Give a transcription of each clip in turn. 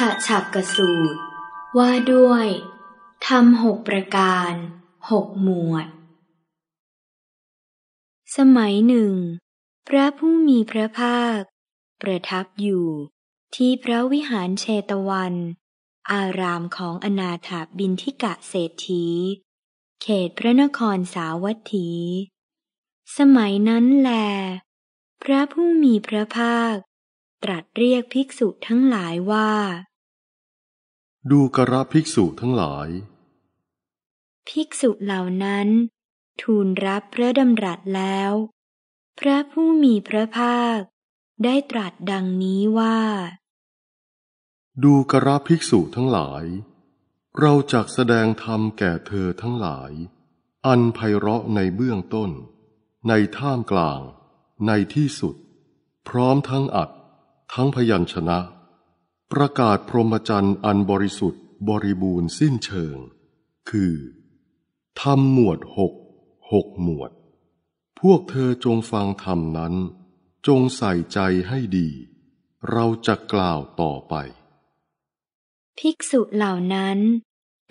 ฉะฉับกสูตรว่าด้วยทำหกประการ หกหมวด สมัยหนึ่ง พระผู้มีพระภาค ประทับอยู่ที่พระวิหารเชตวัน อารามของอนาถาบินทิกะเศรษฐี เขตพระนครสาวัตถี สมัยนั้นแล พระผู้มีพระภาคตรัสเรียกภิกษุทั้งหลายว่า ดูกระภิกษุทั้งหลาย ภิกษุเหล่านั้น ทูลรับพระดำรัสแล้ว พระผู้มีพระภาคได้ตรัสดังนี้ว่า ดูกระภิกษุทั้งหลาย เราจักแสดงธรรมแก่เธอทั้งหลาย อันไพเราะในเบื้องต้น ในท่ามกลาง ในที่สุด พร้อมทั้งอัดทั้งพยัญชนะ ประกาศพรหมจรรย์อันบริสุทธิ์บริบูรณ์สิ้นเชิง คือ ธรรมหมวดหก หกหมวด พวกเธอจงฟังธรรมนั้น จงใส่ใจให้ดี เราจะกล่าวต่อไป ภิกษุเหล่านั้น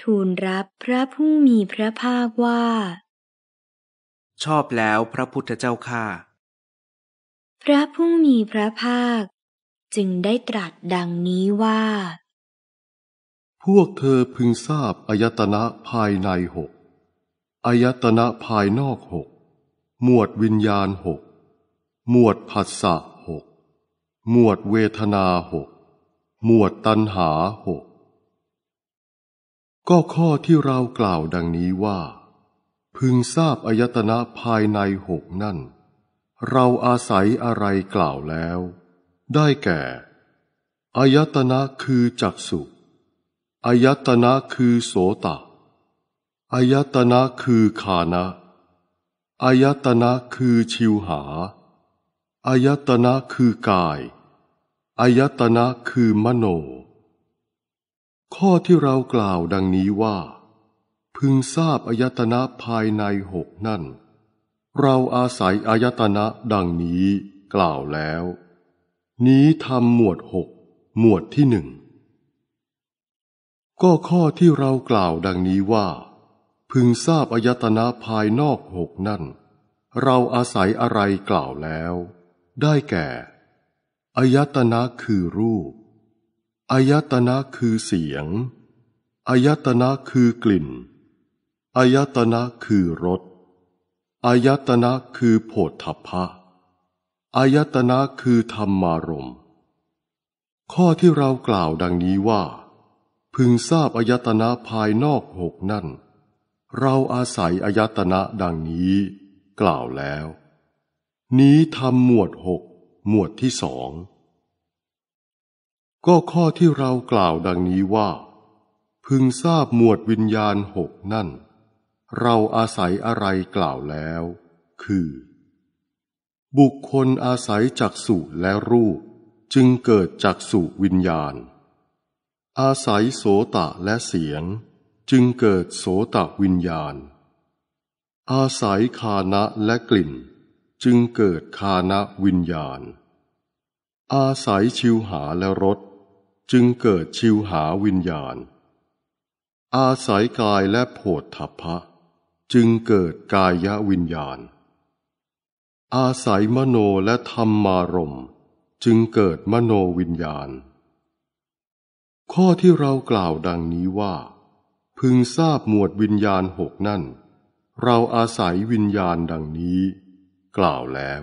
ทูลรับพระผู้มีพระภาคว่า ชอบแล้วพระพุทธเจ้าค่ะ พระผู้มีพระภาคจึงได้ตรัสดังนี้ว่า พวกเธอพึงทราบอายตนะภายในหกอายตนะภายนอกหกหมวดวิญญาณหกหมวดผัสสะหกหมวดเวทนาหกหมวดตัณหาหก ก็ข้อที่เรากล่าวดังนี้ว่า พึงทราบอายตนะภายในหกนั่น เราอาศัยอะไรกล่าวแล้วได้แก่อายตนะคือจักสุอายตนะคือโสตอายตนะคือคานะอายตนะคือชิวหาอายตนะคือกายอายตนะคือมโน ข้อที่เรากล่าวดังนี้ว่า พึงทราบอายตนะภายในหกนั่น เราอาศัยอายตนะดังนี้กล่าวแล้วนี้ทำหมวดหกหมวดที่หนึ่ง ก็ข้อที่เรากล่าวดังนี้ว่า พึงทราบอายตนะภายนอกหกนั่น เราอาศัยอะไรกล่าวแล้ว ได้แก่อายตนะคือรูปอายตนะคือเสียงอายตนะคือกลิ่นอายตนะคือรสอายตนะคือโผฏฐัพพะอายตนะคือธรรมารมณ์ข้อที่เรากล่าวดังนี้ว่า พึงทราบอายตนะภายนอกหกนั่น เราอาศัยอายตนะดังนี้ กล่าวแล้ว นี้ทำหมวดหกหมวดที่สองก็ข้อที่เรากล่าวดังนี้ว่า พึงทราบหมวดวิญญาณหกนั่น เราอาศัยอะไรกล่าวแล้ว คือบุคคลอาศัยจักสุและรูป จึงเกิดจักสุวิญญาณ อาศัยโสตะและเสียงจึงเกิดโสตะวิญญาณ อาศัยคานะและกลิ่น จึงเกิดคานะวิญญาณ อาศัยชิวหาและรส จึงเกิดชิวหาวิญญาณ อาศัยกายและโผฏฐัพพะ จึงเกิดกายวิญญาณอาศัยมโนและธรรมารมจึงเกิดมโนวิญญาณ ข้อที่เรากล่าวดังนี้ว่า พึงทราบหมวดวิญญาณหกนั่น เราอาศัยวิญญาณดังนี้ กล่าวแล้ว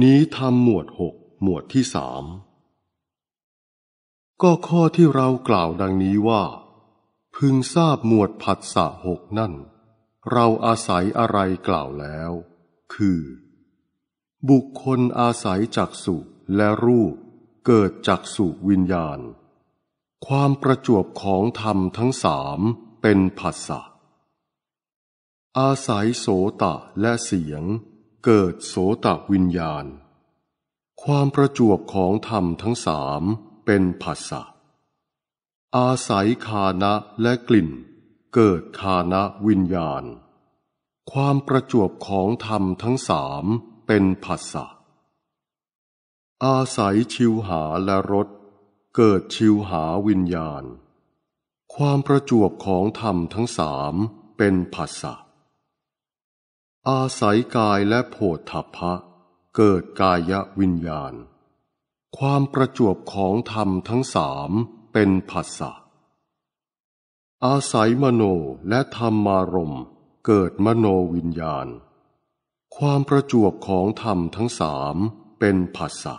นี้ทำหมวดหกหมวดที่สามก็ข้อที่เรากล่าวดังนี้ว่า พึงทราบหมวดผัสสะหกนั่น เราอาศัยอะไรกล่าวแล้ว คือบุคคลอาศัยจักสุและรูปเกิดจักสุวิญญาณ ความประจวบของธรรมทั้งสามเป็น ผัสสะอาศัยโสตะและเสียง เกิดโสตะวิญญาณ ความประจวบของธรรมทั้งสามเป็นผัสสะอาศัยคานะและกลิ่น เกิดคานะวิญญาณ ความประจวบของธรรมทั้งสามเป็นผัสสะอาศัยชิวหาและรสเกิดชิวหาวิญญาณ ความประจวบของธรรมทั้งสามเป็นผัสสะอาศัยกายและโผฏฐัพพะเกิดกายวิญญาณ ความประจวบของธรรมทั้งสามเป็นผัสสะอาศัยมโนและธรรมารมเกิดมโนวิญญาณความประจวบของธรรมทั้งสามเป็นผัสสะ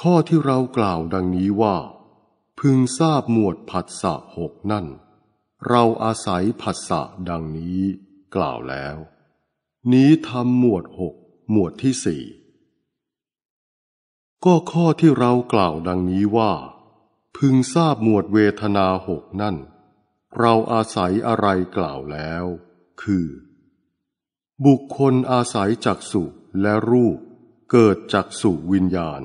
ข้อที่เรากล่าวดังนี้ว่า พึงทราบหมวดผัสสะหกนั่น เราอาศัยผัสสะดังนี้ กล่าวแล้ว นี้ทำหมวดหกหมวดที่สี่ก็ข้อที่เรากล่าวดังนี้ว่า พึงทราบหมวดเวทนาหกนั่น เราอาศัยอะไรกล่าวแล้ว คือบุคคลอาศัยจักสุและรูปเกิดจักสุวิญญาณ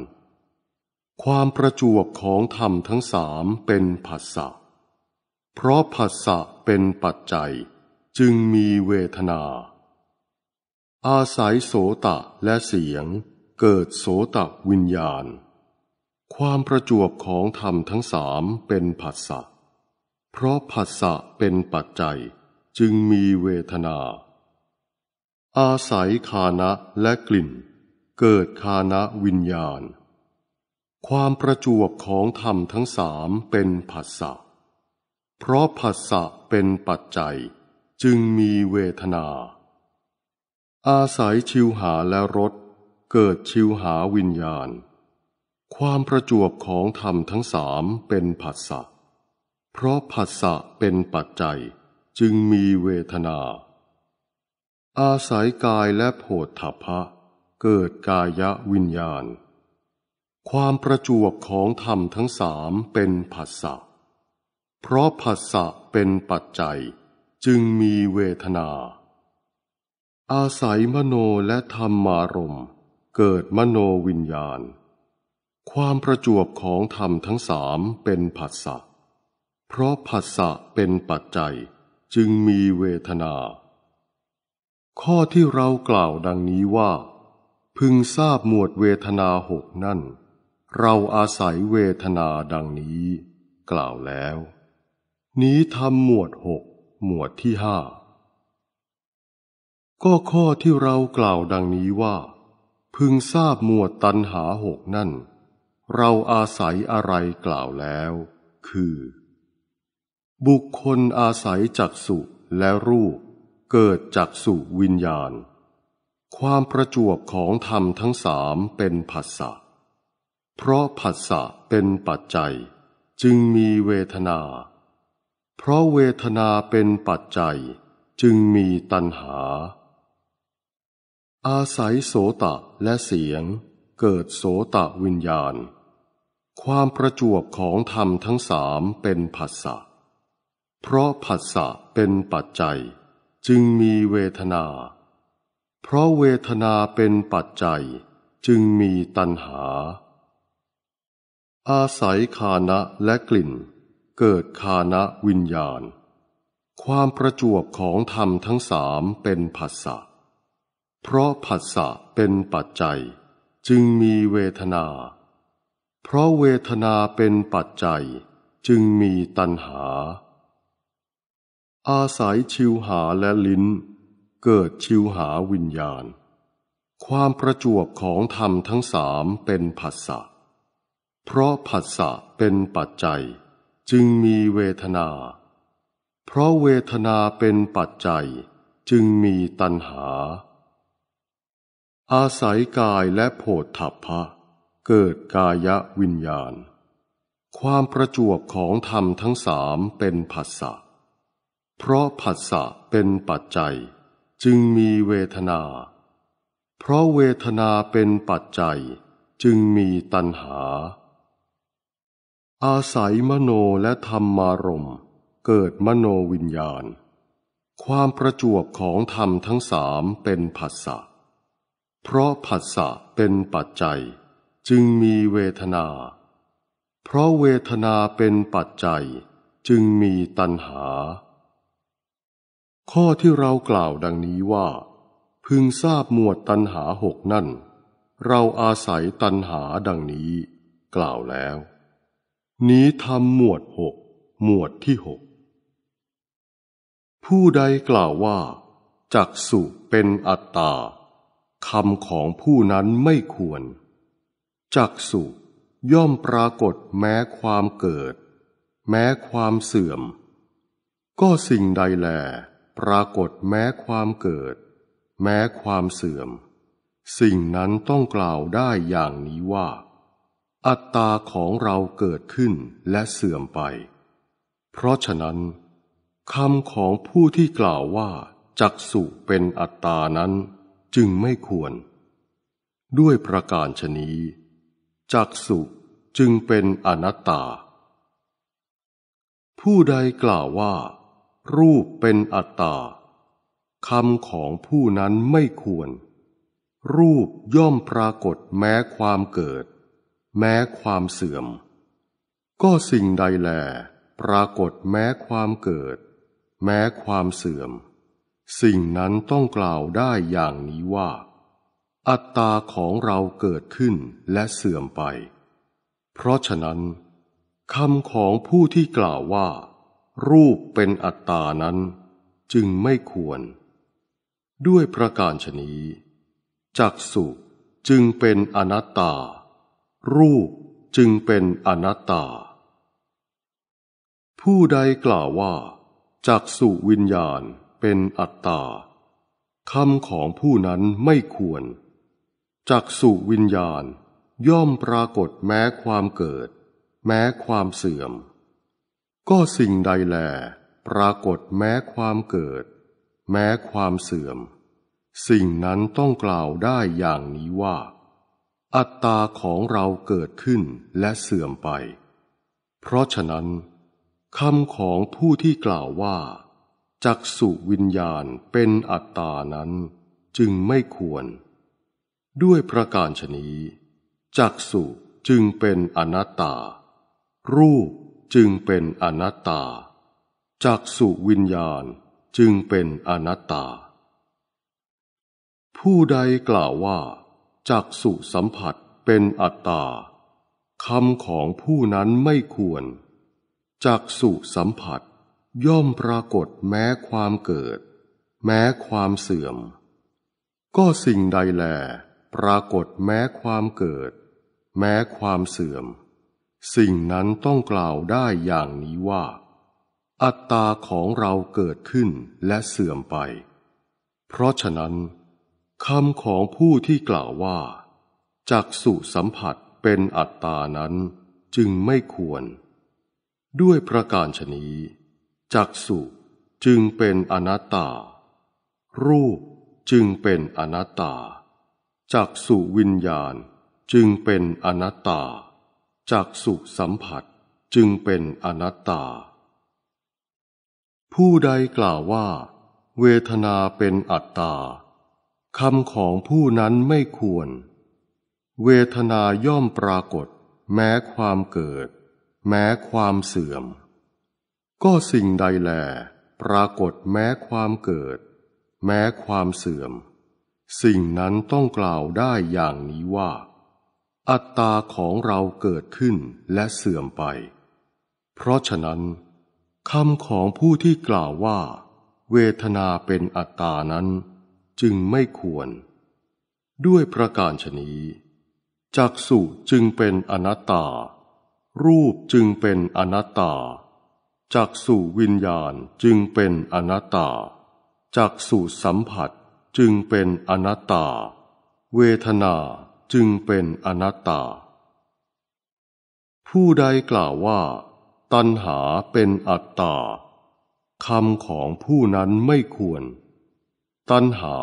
ความประจวบของธรรมทั้งสามเป็นผัสสะเพราะผัสสะเป็นปัจจัยจึงมีเวทนา อาศัยโสตะและเสียงเกิดโสตะวิญญาณ ความประจวบของธรรมทั้งสามเป็นผัสสะเพราะผัสสะเป็นปัจจัยจึงมีเวทนาอาศัยคานะและกลิ่นเกิดคานะวิญญาณ ความประจวบของธรรมทั้งสามเป็นผัสสะ เพราะผัสสะเป็นปัจจัยจึงมีเวทนา อาศัยชิวหาและรสเกิดชิวหาวิญญาณ ความประจวบของธรรมทั้งสามเป็นผัสสะเพราะผัสสะเป็นปัจจัยจึงมีเวทนาอาศัยกายและโผฏฐัพพะเกิดกายวิญญาณ ความประจวบของธรรมทั้งสามเป็นผัสสะ เพราะผัสสะเป็นปัจจัยจึงมีเวทนา อาศัยมโนและธรรมารมณ์เกิดมโนวิญญาณ ความประจวบของธรรมทั้งสามเป็นผัสสะ เพราะผัสสะเป็นปัจจัยจึงมีเวทนาข้อที่เรากล่าวดังนี้ว่าพึงทราบหมวดเวทนาหกนั่น เราอาศัยเวทนาดังนี้ กล่าวแล้ว นี้ทำหมวดหกหมวดที่ห้าก็ข้อที่เรากล่าวดังนี้ว่าพึงทราบหมวดตันหาหกนั่น เราอาศัยอะไรกล่าวแล้ว คือ บุคคลอาศัยจักสุและรูปเกิดจากสุวิญญาณ ความประจวบของธรรมทั้งสามเป็นผัสสะ เพราะผัสสะเป็นปัจจัย จึงมีเวทนา เพราะเวทนาเป็นปัจจัยจึงมีตัณหา อาศัยโสตะและเสียงเกิดโสตะวิญญาณ ความประจวบของธรรมทั้งสามเป็นผัสสะ เพราะผัสสะเป็นปัจจัยจึงมีเวทนา เพราะเวทนาเป็นปัจจัยจึงมีตัณหา อาศัยคานะและกลิ่น เกิดคานะวิญญาณ ความประจวบของธรรมทั้งสามเป็นผัสสะ เพราะผัสสะเป็นปัจจัย จึงมีเวทนา เพราะเวทนาเป็นปัจจัยจึงมีตัณหาอาศัยชิวหาและลิ้น เกิดชิวหาวิญญาณ ความประจวบของธรรมทั้งสามเป็นผัสสะเพราะผัสสะเป็นปัจจัยจึงมีเวทนา เพราะเวทนาเป็นปัจจัยจึงมีตัณหา อาศัยกายและโผฏฐัพพะเกิดกายวิญญาณ ความประจวบของธรรมทั้งสามเป็นผัสสะเพราะผัสสะเป็นปัจจัยจึงมีเวทนา เพราะเวทนาเป็นปัจจัยจึงมีตัณหา อาศัยมโนและธรรมารมเกิดมโนวิญญาณ ความประจวบของธรรมทั้งสามเป็นผัสสะ เพราะผัสสะเป็นปัจจัยจึงมีเวทนา เพราะเวทนาเป็นปัจจัยจึงมีตัณหาข้อที่เรากล่าวดังนี้ว่า พึงทราบหมวดตันหาหกนั่น เราอาศัยตันหาดังนี้ กล่าวแล้ว นี้ทำหมวดหกหมวดที่หกผู้ใดกล่าวว่า จักสุเป็นอัตตาคำของผู้นั้นไม่ควรจักสุย่อมปรากฏแม้ความเกิด แม้ความเสื่อม ก็สิ่งใดแลปรากฏแม้ความเกิด แม้ความเสื่อม สิ่งนั้นต้องกล่าวได้อย่างนี้ว่า อัตตาของเราเกิดขึ้นและเสื่อมไป เพราะฉะนั้น คำของผู้ที่กล่าวว่า จักสุเป็นอัตตานั้นจึงไม่ควร ด้วยประการชนีจักสุจึงเป็นอนัตตา ผู้ใดกล่าวว่ารูปเป็นอัตตาคำของผู้นั้นไม่ควร รูปย่อมปรากฏแม้ความเกิด แม้ความเสื่อม ก็สิ่งใดแล ปรากฏแม้ความเกิด แม้ความเสื่อม สิ่งนั้นต้องกล่าวได้อย่างนี้ว่า อัตตาของเราเกิดขึ้นและเสื่อมไป เพราะฉะนั้น คำของผู้ที่กล่าวว่ารูปเป็นอัตตา นั้นจึงไม่ควร ด้วยประการชนีจักสุจึงเป็นอนัตตา รูปจึงเป็นอนัตตา ผู้ใดกล่าวว่า จักสุวิญญาณเป็น อัตตาคำของผู้นั้นไม่ควร จักสุวิญญาณ ย่อมปรากฏแม้ความเกิด แม้ความเสื่อมก็สิ่งใดแล ปรากฏแม้ความเกิด แม้ความเสื่อม สิ่งนั้นต้องกล่าวได้อย่างนี้ว่า อัตตาของเราเกิดขึ้นและเสื่อมไป เพราะฉะนั้น คำของผู้ที่กล่าวว่า จักสุวิญญาณเป็นอัตตานั้นจึงไม่ควร ด้วยประการชนี้ จักสุจึงเป็นอนัตตา รูปจึงเป็นอนัตตาจากสุวิญญาณจึงเป็นอนัตตา ผู้ใดกล่าวว่าจากสุสัมผัสเป็นอัตตาคำของผู้นั้นไม่ควรจากสุสัมผัส ย่อมปรากฏแม้ความเกิด แม้ความเสื่อม ก็สิ่งใดแล ปรากฏแม้ความเกิด แม้ความเสื่อมสิ่งนั้นต้องกล่าวได้อย่างนี้ว่า อัตตาของเราเกิดขึ้นและเสื่อมไป เพราะฉะนั้นคำของผู้ที่กล่าวว่าจักสุสัมผัสเป็นอัตตานั้นจึงไม่ควร ด้วยประการชนีจักสุจึงเป็นอนัตตา รูปจึงเป็นอนัตตา จักสุวิญญาณจึงเป็นอนัตตาจากสุสัมผัสจึงเป็นอนัตตา ผู้ใดกล่าวว่า เวทนาเป็นอัตตาคำของผู้นั้นไม่ควร เวทนาย่อมปรากฏ แม้ความเกิด แม้ความเสื่อม ก็สิ่งใดแล ปรากฏแม้ความเกิด แม้ความเสื่อม สิ่งนั้นต้องกล่าวได้อย่างนี้ว่าอัตตาของเราเกิดขึ้นและเสื่อมไป เพราะฉะนั้นคำของผู้ที่กล่าวว่า เวทนาเป็นอัตตานั้นจึงไม่ควร ด้วยประการชนีจักสุจึงเป็นอนัตตา รูปจึงเป็นอนัตตา จักสุวิญญาณจึงเป็นอนัตตาจักสุสัมผัสจึงเป็นอนัตตา เวทนาจึงเป็นอนัตตา ผู้ใดกล่าวว่า ตัณหาเป็นอัตตาคำของผู้นั้นไม่ควร ตัณหา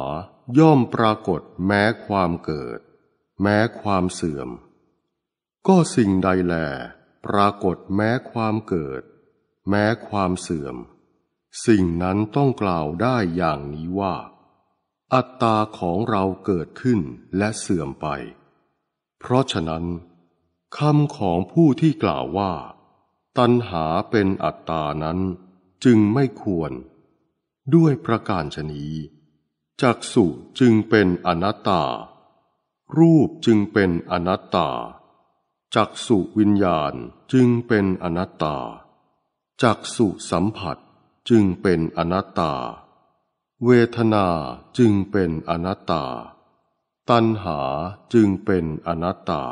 ย่อมปรากฏแม้ความเกิด แม้ความเสื่อม ก็สิ่งใดแล ปรากฏแม้ความเกิด แม้ความเสื่อม สิ่งนั้นต้องกล่าวได้อย่างนี้ว่า อัตตาของเราเกิดขึ้นและเสื่อมไปเพราะฉะนั้นคำของผู้ที่กล่าวว่า ตัณหาเป็นอัตตานั้นจึงไม่ควร ด้วยประการชนีจักสุจึงเป็นอนัตตา รูปจึงเป็นอนัตตาจักสุวิญญาณจึงเป็นอนัตตาจักสุสัมผัสจึงเป็นอนัตตา เวทนาจึงเป็นอนัตตาตัณหาจึงเป็นอนัตตา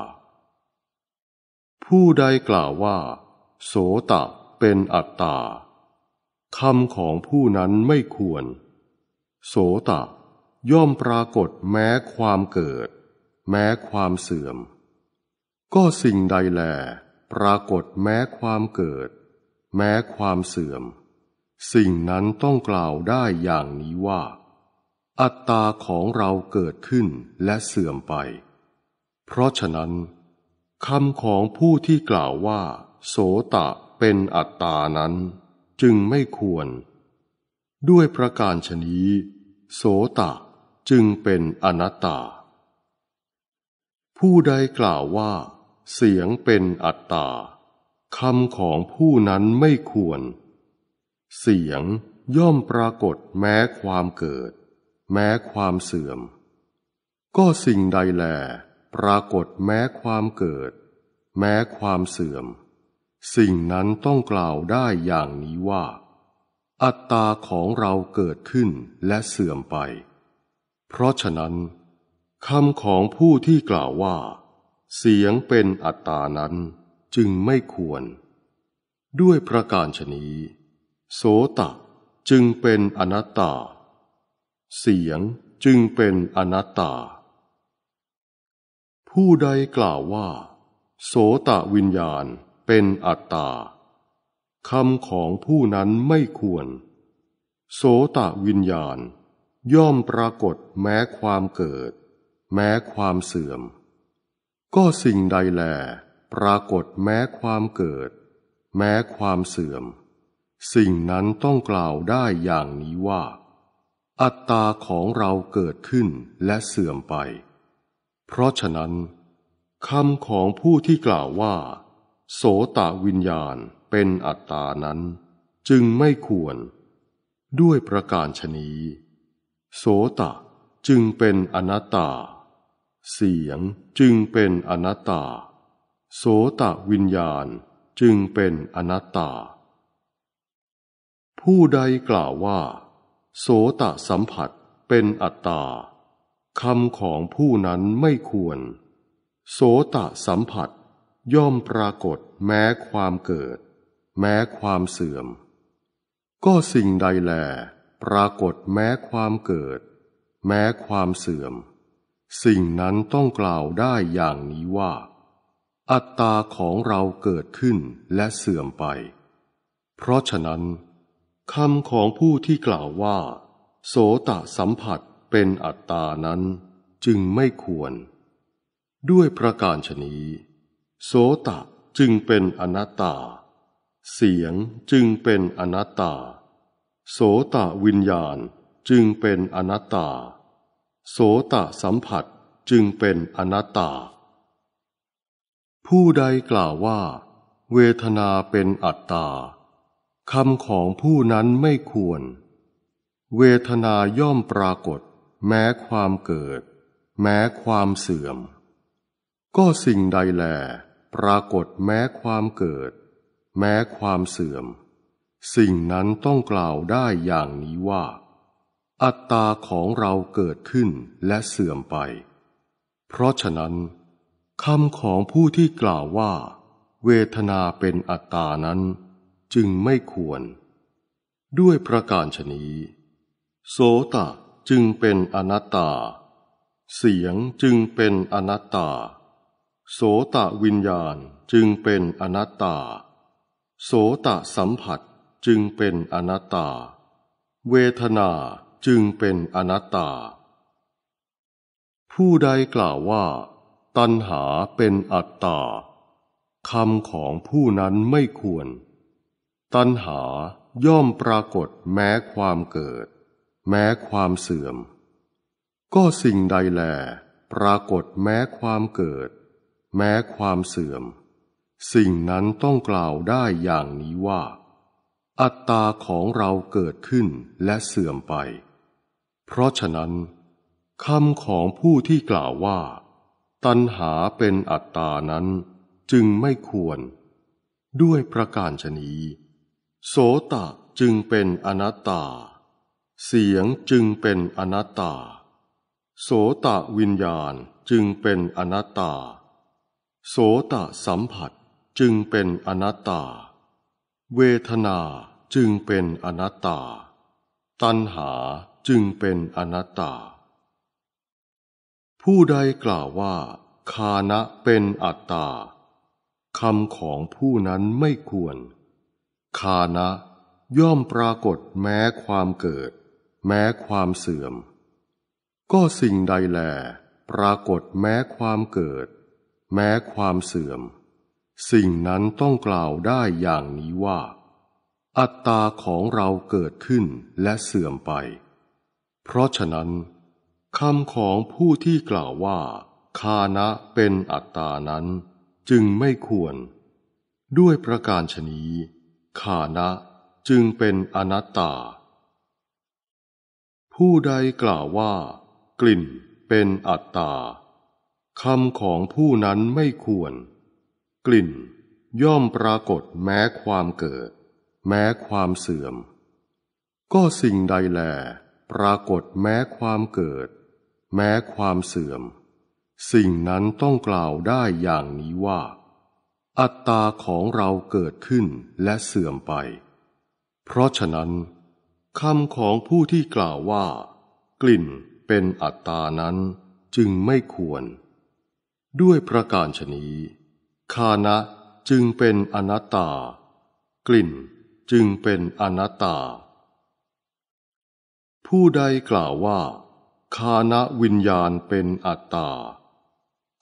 ผู้ใดกล่าวว่า โสตเป็นอัตตาคำของผู้นั้นไม่ควร โสตย่อมปรากฏแม้ความเกิด แม้ความเสื่อม ก็สิ่งใดแล ปรากฏแม้ความเกิด แม้ความเสื่อม สิ่งนั้นต้องกล่าวได้อย่างนี้ว่าอัตตาของเราเกิดขึ้นและเสื่อมไป เพราะฉะนั้น คำของผู้ที่กล่าวว่า โสตะเป็นอัตตานั้น จึงไม่ควร ด้วยประการชนี้โสตะจึงเป็นอนัตตา ผู้ใดกล่าวว่า เสียงเป็นอัตตา คำของผู้นั้นไม่ควร เสียงย่อมปรากฏแม้ความเกิดแม้ความเสื่อม ก็สิ่งใดแล ปรากฏแม้ความเกิด แม้ความเสื่อม สิ่งนั้นต้องกล่าวได้อย่างนี้ว่า อัตตาของเราเกิดขึ้นและเสื่อมไป เพราะฉะนั้น คำของผู้ที่กล่าวว่า เสียงเป็นอัตตานั้นจึงไม่ควร ด้วยประการชนี้โสตจึงเป็นอนัตตาเสียงจึงเป็นอนัตตา ผู้ใดกล่าวว่าโสตะวิญญาณเป็นอัตตา คำของผู้นั้นไม่ควร โสตะวิญญาณย่อมปรากฏแม้ความเกิด แม้ความเสื่อม ก็สิ่งใดแล ปรากฏแม้ความเกิด แม้ความเสื่อม สิ่งนั้นต้องกล่าวได้อย่างนี้ว่าอัตตาของเราเกิดขึ้นและเสื่อมไป เพราะฉะนั้น คำของผู้ที่กล่าวว่า โสตะวิญญาณเป็นอัตตานั้น จึงไม่ควร ด้วยประการชนี โสตะจึงเป็นอนัตตา เสียงจึงเป็นอนัตตา โสตะวิญญาณจึงเป็นอนัตตา ผู้ใดกล่าวว่าโสตสัมผัสเป็นอัตตาคำของผู้นั้นไม่ควร โสตสัมผัส ย่อมปรากฏแม้ความเกิด แม้ความเสื่อม ก็สิ่งใดแล ปรากฏแม้ความเกิด แม้ความเสื่อม สิ่งนั้นต้องกล่าวได้อย่างนี้ว่า อัตตาของเราเกิดขึ้นและเสื่อมไป เพราะฉะนั้นคำของผู้ที่กล่าวว่า โสตะสัมผัสเป็นอัตตานั้นจึงไม่ควร ด้วยประการชนีโสตะจึงเป็นอนัตตา เสียงจึงเป็นอนัตตา โสตะวิญญาณจึงเป็นอนัตตา โสตะสัมผัสจึงเป็นอนัตตา ผู้ใดกล่าวว่า เวทนาเป็นอัตตาคำของผู้นั้นไม่ควร เวทนาย่อมปรากฏ แม้ความเกิด แม้ความเสื่อม ก็สิ่งใดแล ปรากฏแม้ความเกิด แม้ความเสื่อม สิ่งนั้นต้องกล่าวได้อย่างนี้ว่า อัตตาของเราเกิดขึ้นและเสื่อมไป เพราะฉะนั้น คำของผู้ที่กล่าวว่า เวทนาเป็นอัตตานั้นจึงไม่ควร ด้วยประการชนีโสตะจึงเป็นอนัตตา เสียงจึงเป็นอนัตตา โสตะวิญญาณจึงเป็นอนัตตา โสตะสัมผัสจึงเป็นอนัตตา เวทนาจึงเป็นอนัตตา ผู้ใดกล่าวว่า ตัณหาเป็นอัตตา คำของผู้นั้นไม่ควรตัณหาย่อมปรากฏแม้ความเกิด แม้ความเสื่อม ก็สิ่งใดแล ปรากฏแม้ความเกิด แม้ความเสื่อม สิ่งนั้นต้องกล่าวได้อย่างนี้ว่า อัตตาของเราเกิดขึ้นและเสื่อมไป เพราะฉะนั้นคำของผู้ที่กล่าวว่า ตัณหาเป็นอัตตานั้นจึงไม่ควร ด้วยประการชนี้โสตะจึงเป็นอนัตตา เสียงจึงเป็นอนัตตา โสตะวิญญาณจึงเป็นอนัตตา โสตะสัมผัสจึงเป็นอนัตตา เวทนาจึงเป็นอนัตตา ตัณหาจึงเป็นอนัตตา ผู้ใดกล่าวว่าคานะเป็นอัตตาคำของผู้นั้นไม่ควรคานะย่อมปรากฏแม้ความเกิด แม้ความเสื่อม ก็สิ่งใดแล ปรากฏแม้ความเกิด แม้ความเสื่อม สิ่งนั้นต้องกล่าวได้อย่างนี้ว่า อัตตาของเราเกิดขึ้นและเสื่อมไป เพราะฉะนั้นคำของผู้ที่กล่าวว่า คานะเป็นอัตตานั้นจึงไม่ควร ด้วยประการชนี้ขานะจึงเป็นอนัตตา ผู้ใดกล่าวว่ากลิ่นเป็นอัตตาคำของผู้นั้นไม่ควร กลิ่นย่อมปรากฏแม้ความเกิด แม้ความเสื่อม ก็สิ่งใดแล ปรากฏแม้ความเกิด แม้ความเสื่อม สิ่งนั้นต้องกล่าวได้อย่างนี้ว่าอัตตาของเราเกิดขึ้นและเสื่อมไป เพราะฉะนั้นคำของผู้ที่กล่าวว่า กลิ่นเป็นอัตตานั้นจึงไม่ควร ด้วยประการชนีคานะจึงเป็นอนัตตา กลิ่นจึงเป็นอนัตตา ผู้ใดกล่าวว่าคานะวิญญาณเป็นอัตตา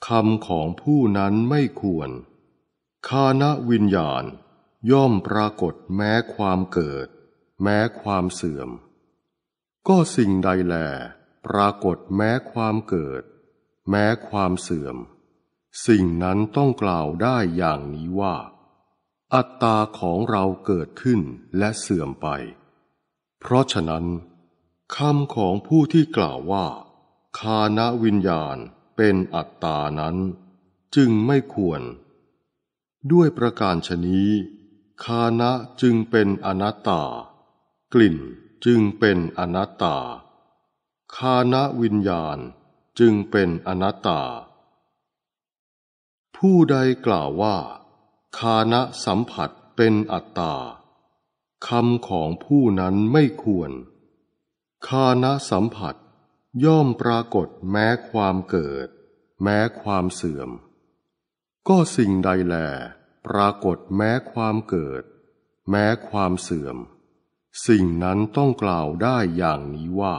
คำของผู้นั้นไม่ควรคานวิญญาณ ย่อมปรากฏแม้ความเกิด แม้ความเสื่อม ก็สิ่งใดแล ปรากฏแม้ความเกิด แม้ความเสื่อม สิ่งนั้นต้องกล่าวได้อย่างนี้ว่า อัตตาของเราเกิดขึ้นและเสื่อมไป เพราะฉะนั้น คำของผู้ที่กล่าวว่าคานวิญญาณเป็นอัตตานั้นจึงไม่ควรด้วยประการชนี้คานะจึงเป็นอนัตตา กลิ่นจึงเป็นอนัตตา คานะวิญญาณจึงเป็นอนัตตา ผู้ใดกล่าวว่าคานะสัมผัสเป็นอัตตา คำของผู้นั้นไม่ควร คานะสัมผัส ย่อมปรากฏแม้ความเกิด แม้ความเสื่อม ก็สิ่งใดแลปรากฏแม้ความเกิด แม้ความเสื่อม สิ่งนั้นต้องกล่าวได้อย่างนี้ว่า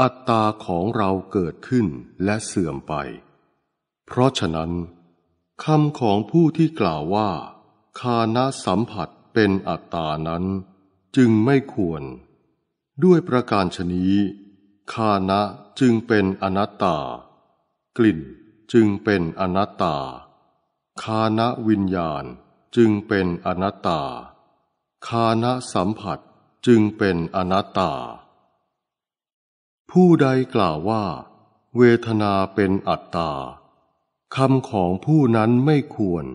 อัตตาของเราเกิดขึ้นและเสื่อมไป เพราะฉะนั้นคำของผู้ที่กล่าวว่า คานะสัมผัสเป็นอัตตานั้น จึงไม่ควร ด้วยประการชนี้ คานะจึงเป็นอนัตตา กลิ่นจึงเป็นอนัตตาคานะวิญญาณจึงเป็นอนัตตา คานะสัมผัสจึงเป็นอนัตตา ผู้ใดกล่าวว่า เวทนาเป็นอัตตา คำของผู้นั้นไม่ควร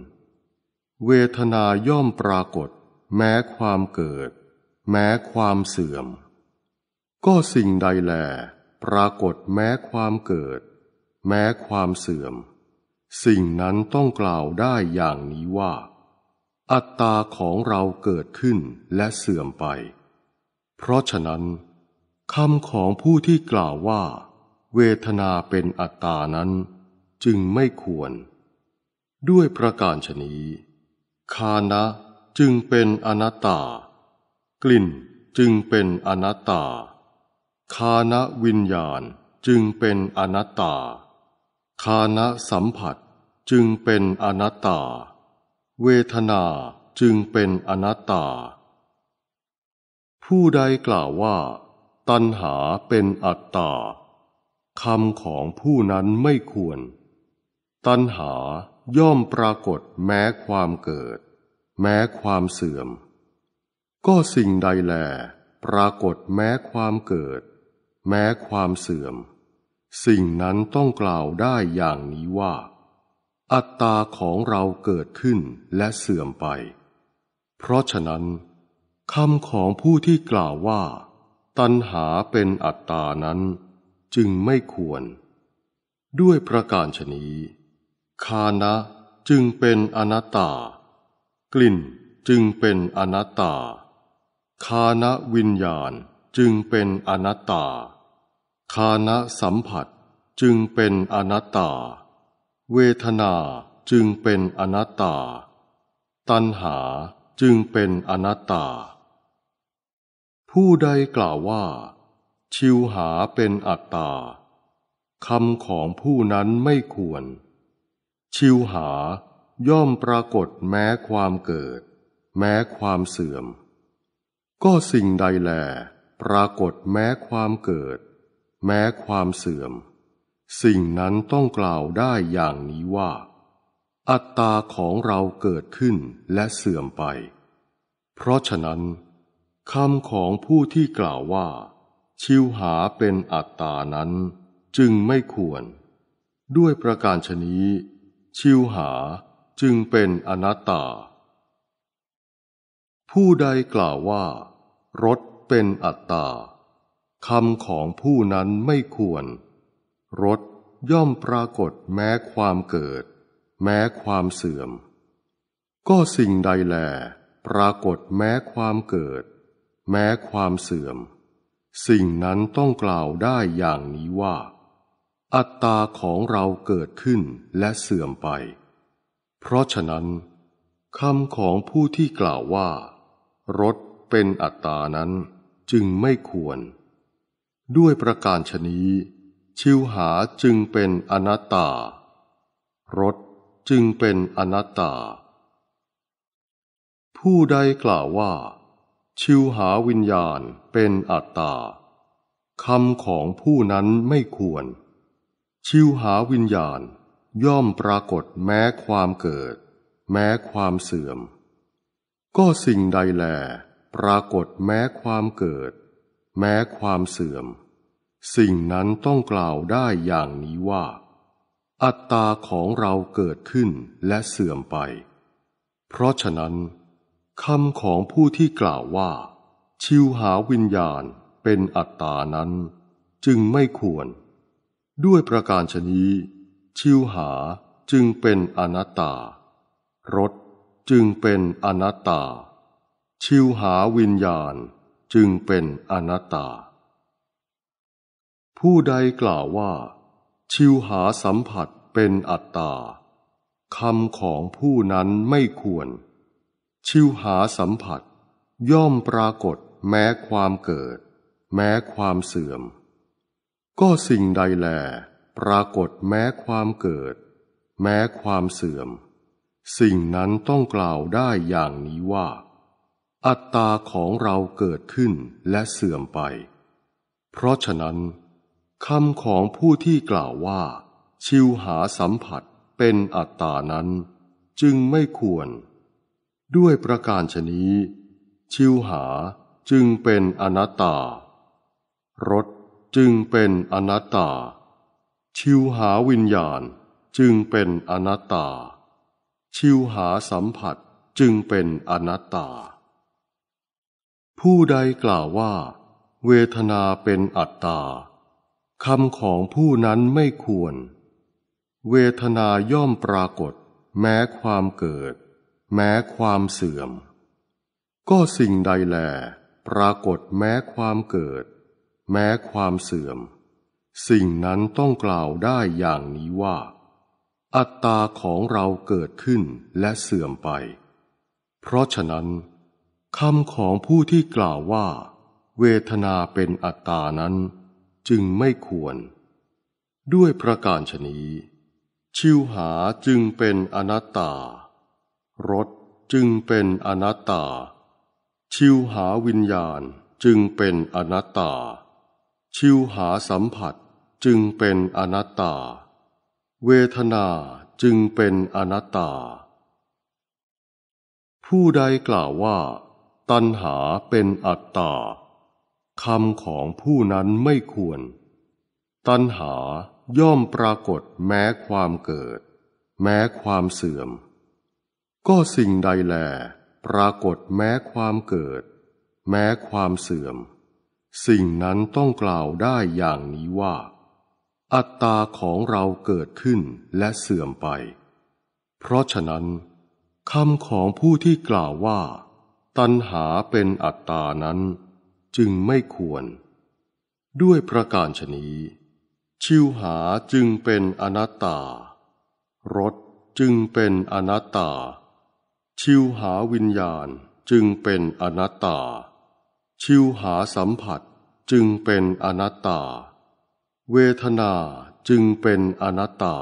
เวทนาย่อมปรากฏแม้ความเกิด แม้ความเสื่อม ก็สิ่งใดแล ปรากฏแม้ความเกิด แม้ความเสื่อมสิ่งนั้นต้องกล่าวได้อย่างนี้ว่า อัตตาของเราเกิดขึ้นและเสื่อมไป เพราะฉะนั้น คำของผู้ที่กล่าวว่า เวทนาเป็นอัตตานั้น จึงไม่ควร ด้วยประการชนี้คานะจึงเป็นอนัตตา กลิ่นจึงเป็นอนัตตา คานะวิญญาณจึงเป็นอนัตตาคานะสัมผัสจึงเป็นอนัตตา เวทนาจึงเป็นอนัตตา ผู้ใดกล่าวว่า ตัณหาเป็นอัตตาคำของผู้นั้นไม่ควร ตัณหาย่อมปรากฏแม้ความเกิด แม้ความเสื่อม ก็สิ่งใดแล ปรากฏแม้ความเกิด แม้ความเสื่อมสิ่งนั้นต้องกล่าวได้อย่างนี้ว่า อัตตาของเราเกิดขึ้นและเสื่อมไป เพราะฉะนั้นคำของผู้ที่กล่าวว่า ตัณหาเป็นอัตตานั้นจึงไม่ควร ด้วยประการชนีคานะจึงเป็นอนัตตา กลิ่นจึงเป็นอนัตตา คานะวิญญาณจึงเป็นอนัตตาคานะสัมผัสจึงเป็นอนัตตา เวทนาจึงเป็นอนัตตา ตัณหาจึงเป็นอนัตตา ผู้ใดกล่าวว่า ชิวหาเป็นอัตตา คำของผู้นั้นไม่ควร ชิวหาย่อมปรากฏแม้ความเกิด แม้ความเสื่อม ก็สิ่งใดแล ปรากฏแม้ความเกิดแม้ความเสื่อม สิ่งนั้นต้องกล่าวได้อย่างนี้ว่า อัตตาของเราเกิดขึ้นและเสื่อมไป เพราะฉะนั้นคำของผู้ที่กล่าวว่า ชิวหาเป็นอัตตานั้นจึงไม่ควร ด้วยประการชนี้ ชิวหาจึงเป็นอนัตตา ผู้ใดกล่าวว่า รถเป็นอัตตาคำของผู้นั้นไม่ควร รถย่อมปรากฏแม้ความเกิด แม้ความเสื่อม ก็สิ่งใดแล ปรากฏแม้ความเกิด แม้ความเสื่อม สิ่งนั้นต้องกล่าวได้อย่างนี้ว่า อัตตาของเราเกิดขึ้นและเสื่อมไป เพราะฉะนั้น คำของผู้ที่กล่าวว่า รถเป็นอัตตานั้นจึงไม่ควรด้วยประการชนี้ ชิวหาจึงเป็นอนัตตารถจึงเป็นอนัตตา ผู้ใดกล่าวว่า ชิวหาวิญญาณเป็นอัตตาคำของผู้นั้นไม่ควร ชิวหาวิญญาณ ย่อมปรากฏแม้ความเกิด แม้ความเสื่อม ก็สิ่งใดแล ปรากฏแม้ความเกิดแม้ความเสื่อม สิ่งนั้นต้องกล่าวได้อย่างนี้ว่า อัตตาของเราเกิดขึ้นและเสื่อมไป เพราะฉะนั้น คำของผู้ที่กล่าวว่า ชิวหาวิญญาณเป็นอัตตานั้น จึงไม่ควร ด้วยประการชนีชิวหาจึงเป็นอนัตตารถจึงเป็นอนัตตา ชิวหาวิญญาณจึงเป็นอนัตตา ผู้ใดกล่าวว่า ชิวหาสัมผัสเป็นอัตตาคำของผู้นั้นไม่ควร ชิวหาสัมผัส ย่อมปรากฏแม้ความเกิด แม้ความเสื่อม ก็สิ่งใดแล ปรากฏแม้ความเกิด แม้ความเสื่อม สิ่งนั้นต้องกล่าวได้อย่างนี้ว่าอัตตาของเราเกิดขึ้นและเสื่อมไป เพราะฉะนั้น คำของผู้ที่กล่าวว่า ชิวหาสัมผัสเป็นอัตตานั้น จึงไม่ควร ด้วยประการชนี้ ชิวหาจึงเป็นอนัตตา รถจึงเป็นอนัตตา ชิวหาวิญญาณจึงเป็นอนัตตา ชิวหาสัมผัสจึงเป็นอนัตตาผู้ใดกล่าวว่า เวทนาเป็นอัตตาคำของผู้นั้นไม่ควร เวทนาย่อมปรากฏ แม้ความเกิด แม้ความเสื่อม ก็สิ่งใดแล ปรากฏแม้ความเกิด แม้ความเสื่อม สิ่งนั้นต้องกล่าวได้อย่างนี้ว่า อัตตาของเราเกิดขึ้นและเสื่อมไป เพราะฉะนั้นคำของผู้ที่กล่าวว่า เวทนาเป็นอัตตานั้นจึงไม่ควร ด้วยประการชนีชิวหาจึงเป็นอนัตตา รสจึงเป็นอนัตตา ชิวหาวิญญาณจึงเป็นอนัตตา ชิวหาสัมผัสจึงเป็นอนัตตา เวทนาจึงเป็นอนัตตา ผู้ใดกล่าวว่าตัณหาเป็นอัตตาคำของผู้นั้นไม่ควร ตัณหาย่อมปรากฏแม้ความเกิด แม้ความเสื่อม ก็สิ่งใดแล ปรากฏแม้ความเกิด แม้ความเสื่อม สิ่งนั้นต้องกล่าวได้อย่างนี้ว่า อัตตาของเราเกิดขึ้นและเสื่อมไป เพราะฉะนั้นคำของผู้ที่กล่าวว่าตัณหาเป็นอัตตานั้นจึงไม่ควร ด้วยประการชนีชิวหาจึงเป็นอนัตตา รสจึงเป็นอนัตตา ชิวหาวิญญาณจึงเป็นอนัตตา ชิวหาสัมผัสจึงเป็นอนัตตา เวทนาจึงเป็นอนัตตา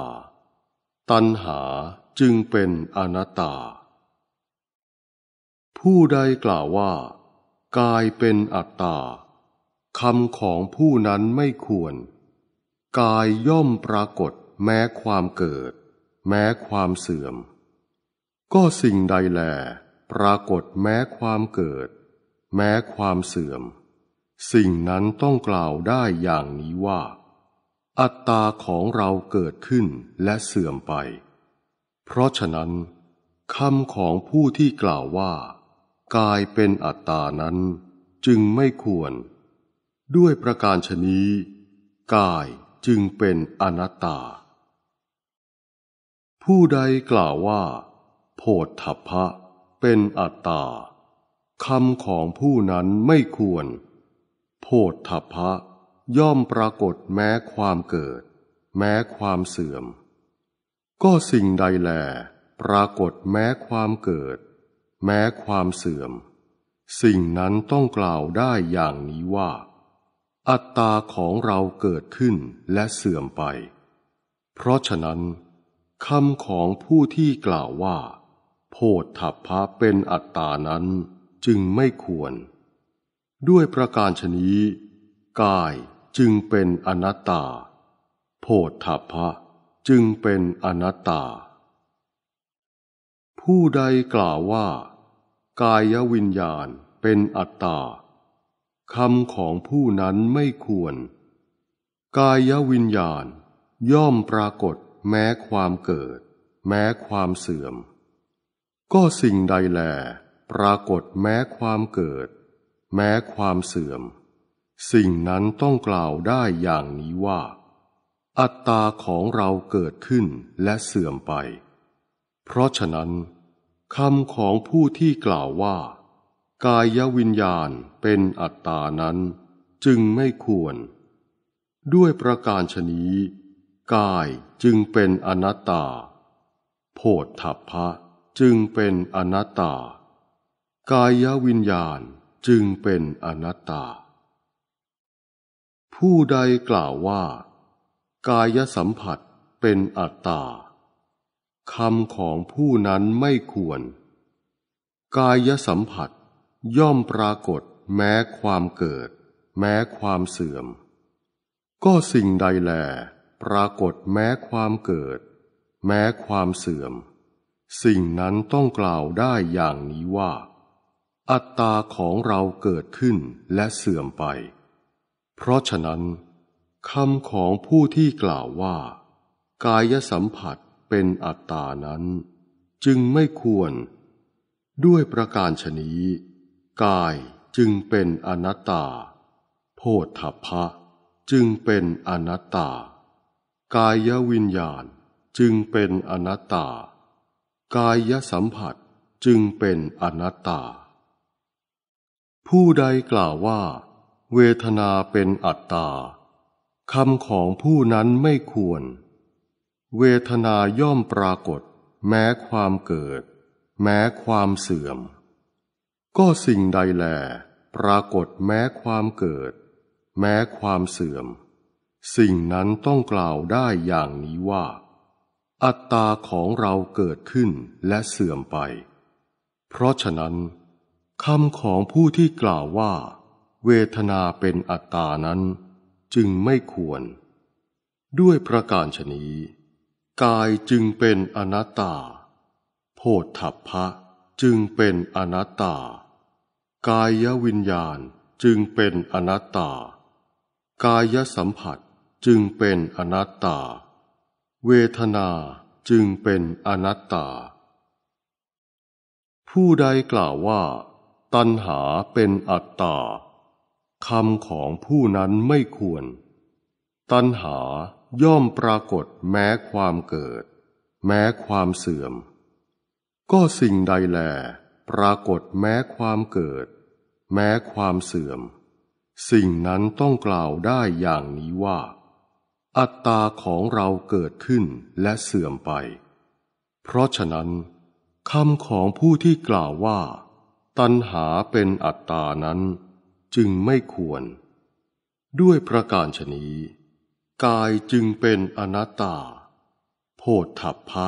ตัณหาจึงเป็นอนัตตาผู้ใดกล่าวว่ากายเป็นอัตตาคำของผู้นั้นไม่ควร กายย่อมปรากฏแม้ความเกิด แม้ความเสื่อม ก็สิ่งใดแล ปรากฏแม้ความเกิด แม้ความเสื่อม สิ่งนั้นต้องกล่าวได้อย่างนี้ว่า อัตตาของเราเกิดขึ้นและเสื่อมไป เพราะฉะนั้นคำของผู้ที่กล่าวว่ากายเป็นอัตตานั้นจึงไม่ควรด้วยประการชนีกายจึงเป็นอนัตตา ผู้ใดกล่าวว่าโพธพะเป็นอัตตาคำของผู้นั้นไม่ควรโพธพะย่อมปรากฏแม้ความเกิด แม้ความเสื่อม ก็สิ่งใดแล ปรากฏแม้ความเกิดแม้ความเสื่อม สิ่งนั้นต้องกล่าวได้อย่างนี้ว่า อัตตาของเราเกิดขึ้นและเสื่อมไป เพราะฉะนั้น คำของผู้ที่กล่าวว่า โพธถัพพะเป็นอัตตานั้นจึงไม่ควร ด้วยประการชนี้ กายจึงเป็นอนัตตา โพธถัพพะจึงเป็นอนัตตา ผู้ใดกล่าวว่ากายวิญญาณเป็นอัตตาคำของผู้นั้นไม่ควร กายวิญญาณย่อมปรากฏแม้ความเกิดแม้ความเสื่อม ก็สิ่งใดแลปรากฏแม้ความเกิดแม้ความเสื่อม สิ่งนั้นต้องกล่าวได้อย่างนี้ว่า อัตตาของเราเกิดขึ้นและเสื่อมไป เพราะฉะนั้นคำของผู้ที่กล่าวว่า กายวิญญาณเป็นอัตตานั้นจึงไม่ควร ด้วยประการชนี้ กายจึงเป็นอนัตตาโพธัพพะจึงเป็นอนัตตา กายวิญญาณจึงเป็นอนัตตา ผู้ใดกล่าวว่า กายสัมผัสเป็นอัตตาคำของผู้นั้นไม่ควร กายสัมผัสย่อมปรากฏ แม้ความเกิด แม้ความเสื่อม ก็สิ่งใดแล ปรากฏแม้ความเกิด แม้ความเสื่อม สิ่งนั้นต้องกล่าวได้อย่างนี้ว่า อัตตาของเราเกิดขึ้นและเสื่อมไป เพราะฉะนั้น คำของผู้ที่กล่าวว่า กายสัมผัสเป็นอัตตานั้น จึงไม่ควร ด้วยประการชนี้ กายจึงเป็นอนัตตา โพธพะจึงเป็นอนัตตา กายวิญญาณ จึงเป็นอนัตตา กายสัมผัสจึงเป็นอนัตตา ผู้ใดกล่าวว่า เวทนาเป็นอัตตาคำของผู้นั้นไม่ควรเวทนาย่อมปรากฏแม้ความเกิด แม้ความเสื่อม ก็สิ่งใดแล ปรากฏแม้ความเกิด แม้ความเสื่อม สิ่งนั้นต้องกล่าวได้อย่างนี้ว่า อัตตาของเราเกิดขึ้นและเสื่อมไป เพราะฉะนั้น คำของผู้ที่กล่าวว่า เวทนาเป็นอัตตานั้นจึงไม่ควร ด้วยประการชนี้กายจึงเป็นอนัตตา โพธัพพะจึงเป็นอนัตตา กายวิญญาณจึงเป็นอนัตตา กายสัมผัสจึงเป็นอนัตตา เวทนาจึงเป็นอนัตตา ผู้ใดกล่าวว่า ตัณหาเป็นอัตตา คำของผู้นั้นไม่ควร ตัณหาย่อมปรากฏแม้ความเกิด แม้ความเสื่อม ก็สิ่งใดแล ปรากฏแม้ความเกิด แม้ความเสื่อม สิ่งนั้นต้องกล่าวได้อย่างนี้ว่า อัตตาของเราเกิดขึ้นและเสื่อมไป เพราะฉะนั้นคำของผู้ที่กล่าวว่า ตัณหาเป็นอัตตานั้นจึงไม่ควร ด้วยประการชนี้กายจึงเป็นอนัตตา โพธัพพะ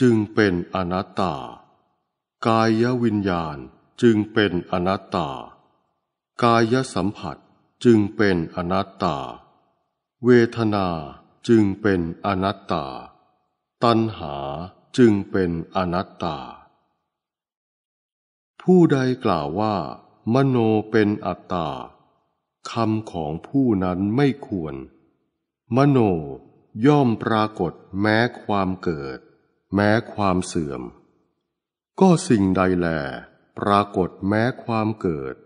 จึงเป็นอนัตตา กายวิญญาณจึงเป็นอนัตตา กายสัมผัสจึงเป็นอนัตตา เวทนาจึงเป็นอนัตตา ตัณหาจึงเป็นอนัตตา ผู้ใดกล่าวว่า มโนเป็นอัตตา คำของผู้นั้นไม่ควรมโนย่อมปรากฏแม้ความเกิด แม้ความเสื่อม ก็สิ่งใดแล ปรากฏแม้ความเกิด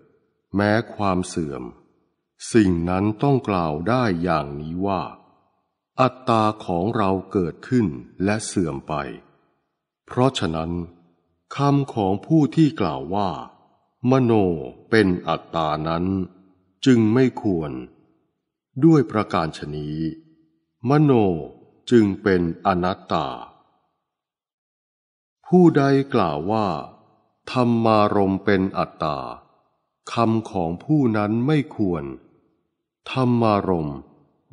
แม้ความเสื่อม สิ่งนั้นต้องกล่าวได้อย่างนี้ว่า อัตตาของเราเกิดขึ้นและเสื่อมไป เพราะฉะนั้น คำของผู้ที่กล่าวว่า มโนเป็นอัตตานั้น จึงไม่ควรด้วยประการชนีมโนจึงเป็นอนัตตา ผู้ใดกล่าวว่า ธรรมารมเป็นอัตตา คำของผู้นั้นไม่ควร ธรรมารม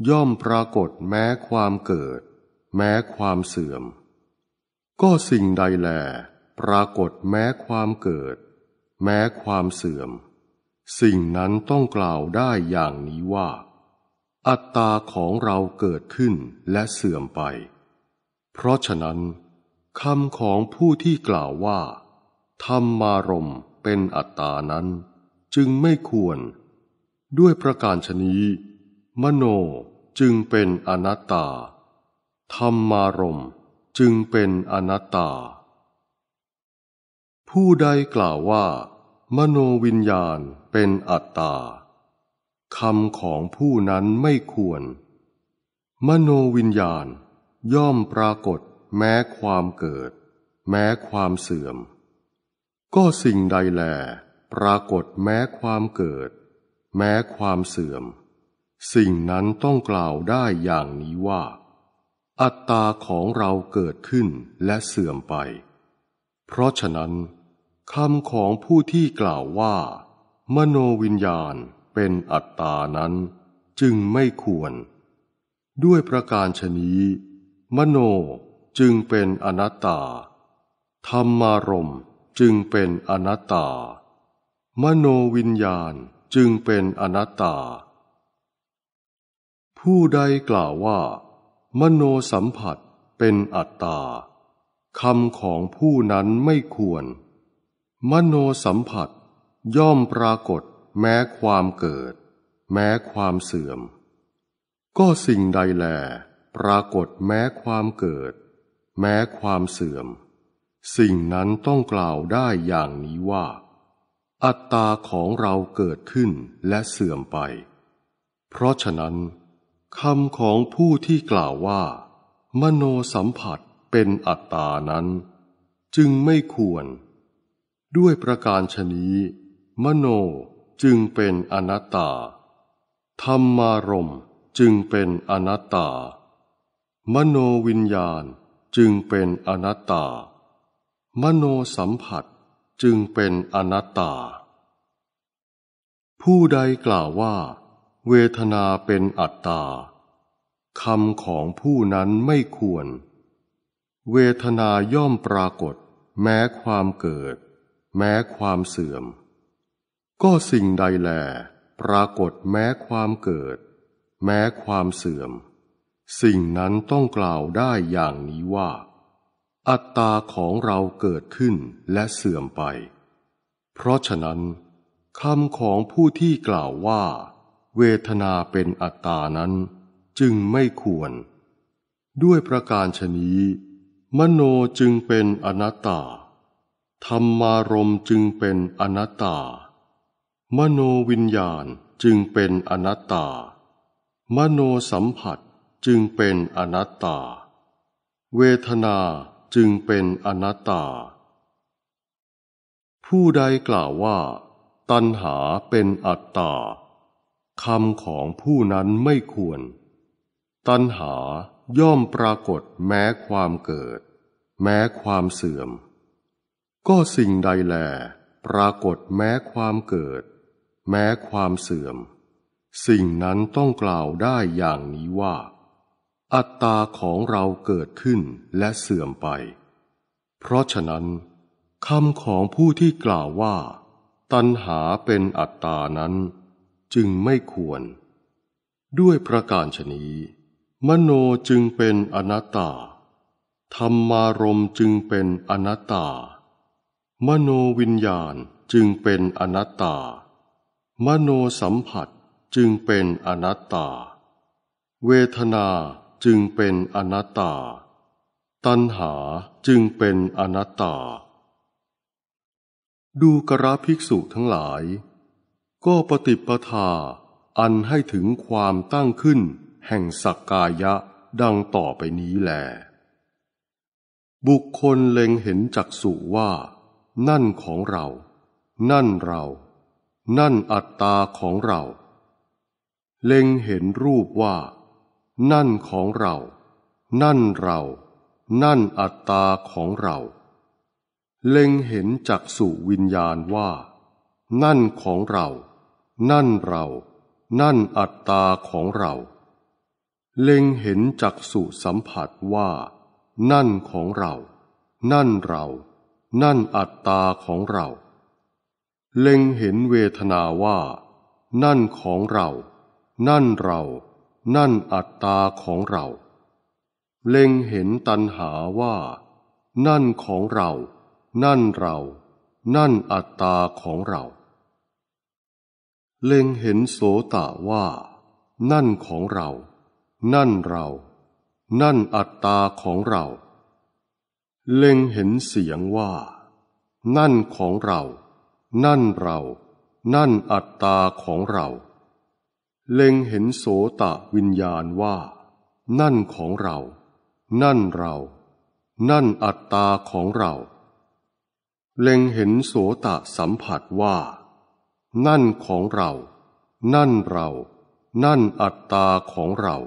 ย่อมปรากฏแม้ความเกิด แม้ความเสื่อม ก็สิ่งใดแล ปรากฏแม้ความเกิด แม้ความเสื่อม สิ่งนั้นต้องกล่าวได้อย่างนี้ว่าอัตตาของเราเกิดขึ้นและเสื่อมไป เพราะฉะนั้นคำของผู้ที่กล่าวว่าธรรมารมเป็นอัตตานั้น จึงไม่ควร ด้วยประการชนีมโนจึงเป็นอนัตตา ธรรมารมจึงเป็นอนัตตา ผู้ใดกล่าวว่า มโนวิญญาณเป็นอัตตาคำของผู้นั้นไม่ควร มโนวิญญาณ ย่อมปรากฏ แม้ความเกิด แม้ความเสื่อม ก็สิ่งใดแล ปรากฏแม้ความเกิด แม้ความเสื่อม สิ่งนั้นต้องกล่าวได้อย่างนี้ว่า อัตตาของเราเกิดขึ้นและเสื่อมไป เพราะฉะนั้นคำของผู้ที่กล่าวว่า มโนวิญญาณเป็นอัตตานั้นจึงไม่ควร ด้วยประการชนี้ มโนจึงเป็นอนัตตา ธรรมารมจึงเป็นอนัตตา มโนวิญญาณจึงเป็นอนัตตา ผู้ใดกล่าวว่า มโนสัมผัสเป็นอัตตาคำของผู้นั้นไม่ควร มโนสัมผัสย่อมปรากฏแม้ความเกิด แม้ความเสื่อม ก็สิ่งใดแล ปรากฏแม้ความเกิด แม้ความเสื่อม สิ่งนั้นต้องกล่าวได้อย่างนี้ว่า อัตตาของเราเกิดขึ้นและเสื่อมไป เพราะฉะนั้นคำของผู้ที่กล่าวว่า มโนสัมผัสเป็นอัตตานั้น จึงไม่ควร ด้วยประการชนี้ มโนจึงเป็นอนัตตาธรรมารมณ์จึงเป็นอนัตตา มโนวิญญาณจึงเป็นอนัตตา มโนสัมผัสจึงเป็นอนัตตา ผู้ใดกล่าวว่า เวทนาเป็นอัตตาคำของผู้นั้นไม่ควร เวทนาย่อมปรากฏ แม้ความเกิด แม้ความเสื่อมก็สิ่งใดแล ปรากฏแม้ความเกิด แม้ความเสื่อม สิ่งนั้นต้องกล่าวได้อย่างนี้ว่า อัตตาของเราเกิดขึ้นและเสื่อมไป เพราะฉะนั้น คำของผู้ที่กล่าวว่า เวทนาเป็นอัตตานั้นจึงไม่ควร ด้วยประการชนี้ มโนจึงเป็นอนัตตา ธรรมารมจึงเป็นอนัตตามโนวิญญาณจึงเป็นอนัตตา มโนสัมผัสจึงเป็นอนัตตา เวทนาจึงเป็นอนัตตา ผู้ใดกล่าวว่า ตัณหาเป็นอัตตาคำของผู้นั้นไม่ควร ตัณหาย่อมปรากฏแม้ความเกิด แม้ความเสื่อม ก็สิ่งใดแล ปรากฏแม้ความเกิดแม้ความเสื่อม สิ่งนั้นต้องกล่าวได้อย่างนี้ว่า อัตตาของเราเกิดขึ้นและเสื่อมไป เพราะฉะนั้น คำของผู้ที่กล่าวว่า ตัณหาเป็นอัตตานั้นจึงไม่ควร ด้วยประการชนีมโนจึงเป็นอนัตตา ธรรมารมจึงเป็นอนัตตา มโนวิญญาณจึงเป็นอนัตตามโนสัมผัสจึงเป็นอนัตตา เวทนาจึงเป็นอนัตตา ตัณหาจึงเป็นอนัตตา ดูกระภิกษุทั้งหลาย ก็ปฏิปทาอันให้ถึงความตั้งขึ้น แห่งสักกายะดังต่อไปนี้แล บุคคลเล็งเห็นจักสุว่า นั่นของเรา นั่นเรานั่นอัตตาของเรา เล็งเห็นรูปว่า นั่นของเรา นั่นเรา นั่นอัตตาของเรา เล็งเห็นจักสุวิญญาณว่า นั่นของเรา นั่นเรา นั่นอัตตาของเรา เล็งเห็นจักสุสัมผัสว่า นั่นของเรา นั่นเรา นั่นอัตตาของเราเล็งเห็นเวทนาว่า นั่นของเรา นั่นเรา นั่นอัตตาของเรา เล็งเห็นตัณหาว่า นั่นของเรา นั่นเรา นั่นอัตตาของเรา เล็งเห็นโสตะว่า นั่นของเรา นั่นเรา นั่นอัตตาของเรา เล็งเห็นเสียงว่า นั่นของเรานั่นเรา นั่นอัตตาของเรา เล็งเห็นโสตะวิญญาณว่า นั่นของเรา นั่นเรา นั่นอัตตาของเรา เล็งเห็นโสตะสัมผัสว่า นั่นของเรา นั่นเรา นั่นอัตตาของเรา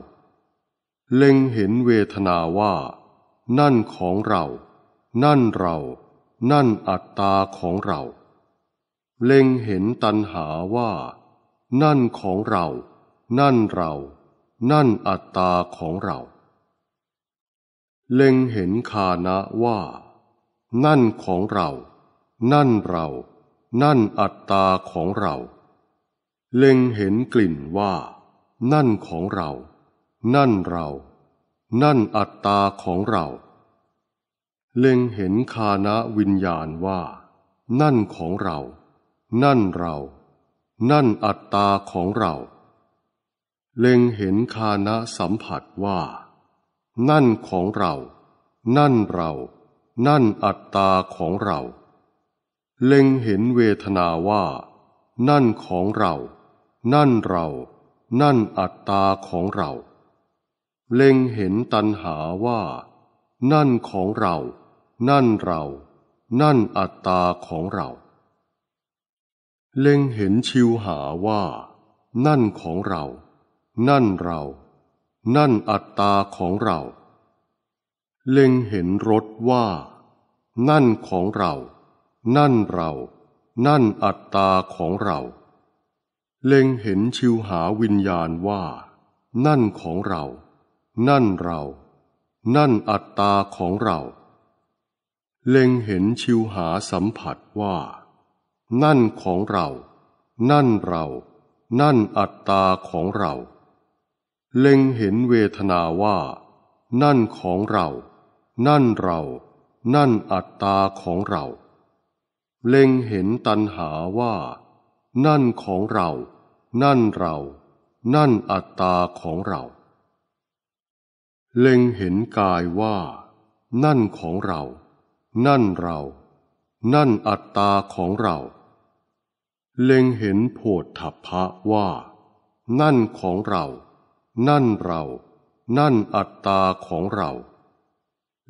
เล็งเห็นเวทนาว่า นั่นของเรา นั่นเรา นั่นอัตตาของเราเล็งเห็นตันหาว่า นั่นของเรา นั่นเรา นั่นอัตตา ของเรา เล็งเห็นคานะว่า นั่นของเรา นั่นเรา นั่นอัตตา ของเรา เล็งเห็นกลิ่นว่า นั่นของเรา นั่นเรา นั่นอัตตา ของเรา เล็งเห็นคานะวิญญาณว่า นั่นของเรานั่นเรา นั่นอัตตาของเรา เล็งเห็นคานะ สัมผัสว่า นั่นของเรา นั่นเรา นั่นอัตตาของเรา เล็งเห็นเวทนาว่า นั่นของเรา นั่นเรา นั่นอัตตาของเรา เล็งเห็นตัณหาว่า นั่นของเรา นั่นเรา นั่นอัตตาของเราเล็งเห็นชิวหาว่า นั่นของเรา นั่นเรา นั่นอัตตาของเรา เล็งเห็นรถว่า นั่นของเรา นั่นเรา นั่นอัตตาของเรา เล็งเห็นชิวหาวิญญาณว่า นั่นของเรา นั่นเรา นั่นอัตตาของเรา เล็งเห็นชิวหาสัมผัสว่านั่นของเรา นั่นเรา นั่นอัตตาของเรา เล็งเห็นเวทนาว่า นั่นของเรา นั่นเรา นั่นอัตตาของเรา เล็งเห็นตัณหาว่า นั่นของเรา นั่นเรา นั่นอัตตาของเรา เล็งเห็นกายว่า นั่นของเรา นั่นเรานั่นอัตตาของเรา เล็งเห็นโพธพะว่า นั่นของเรา นั่นเรา นั่นอัตตาของเรา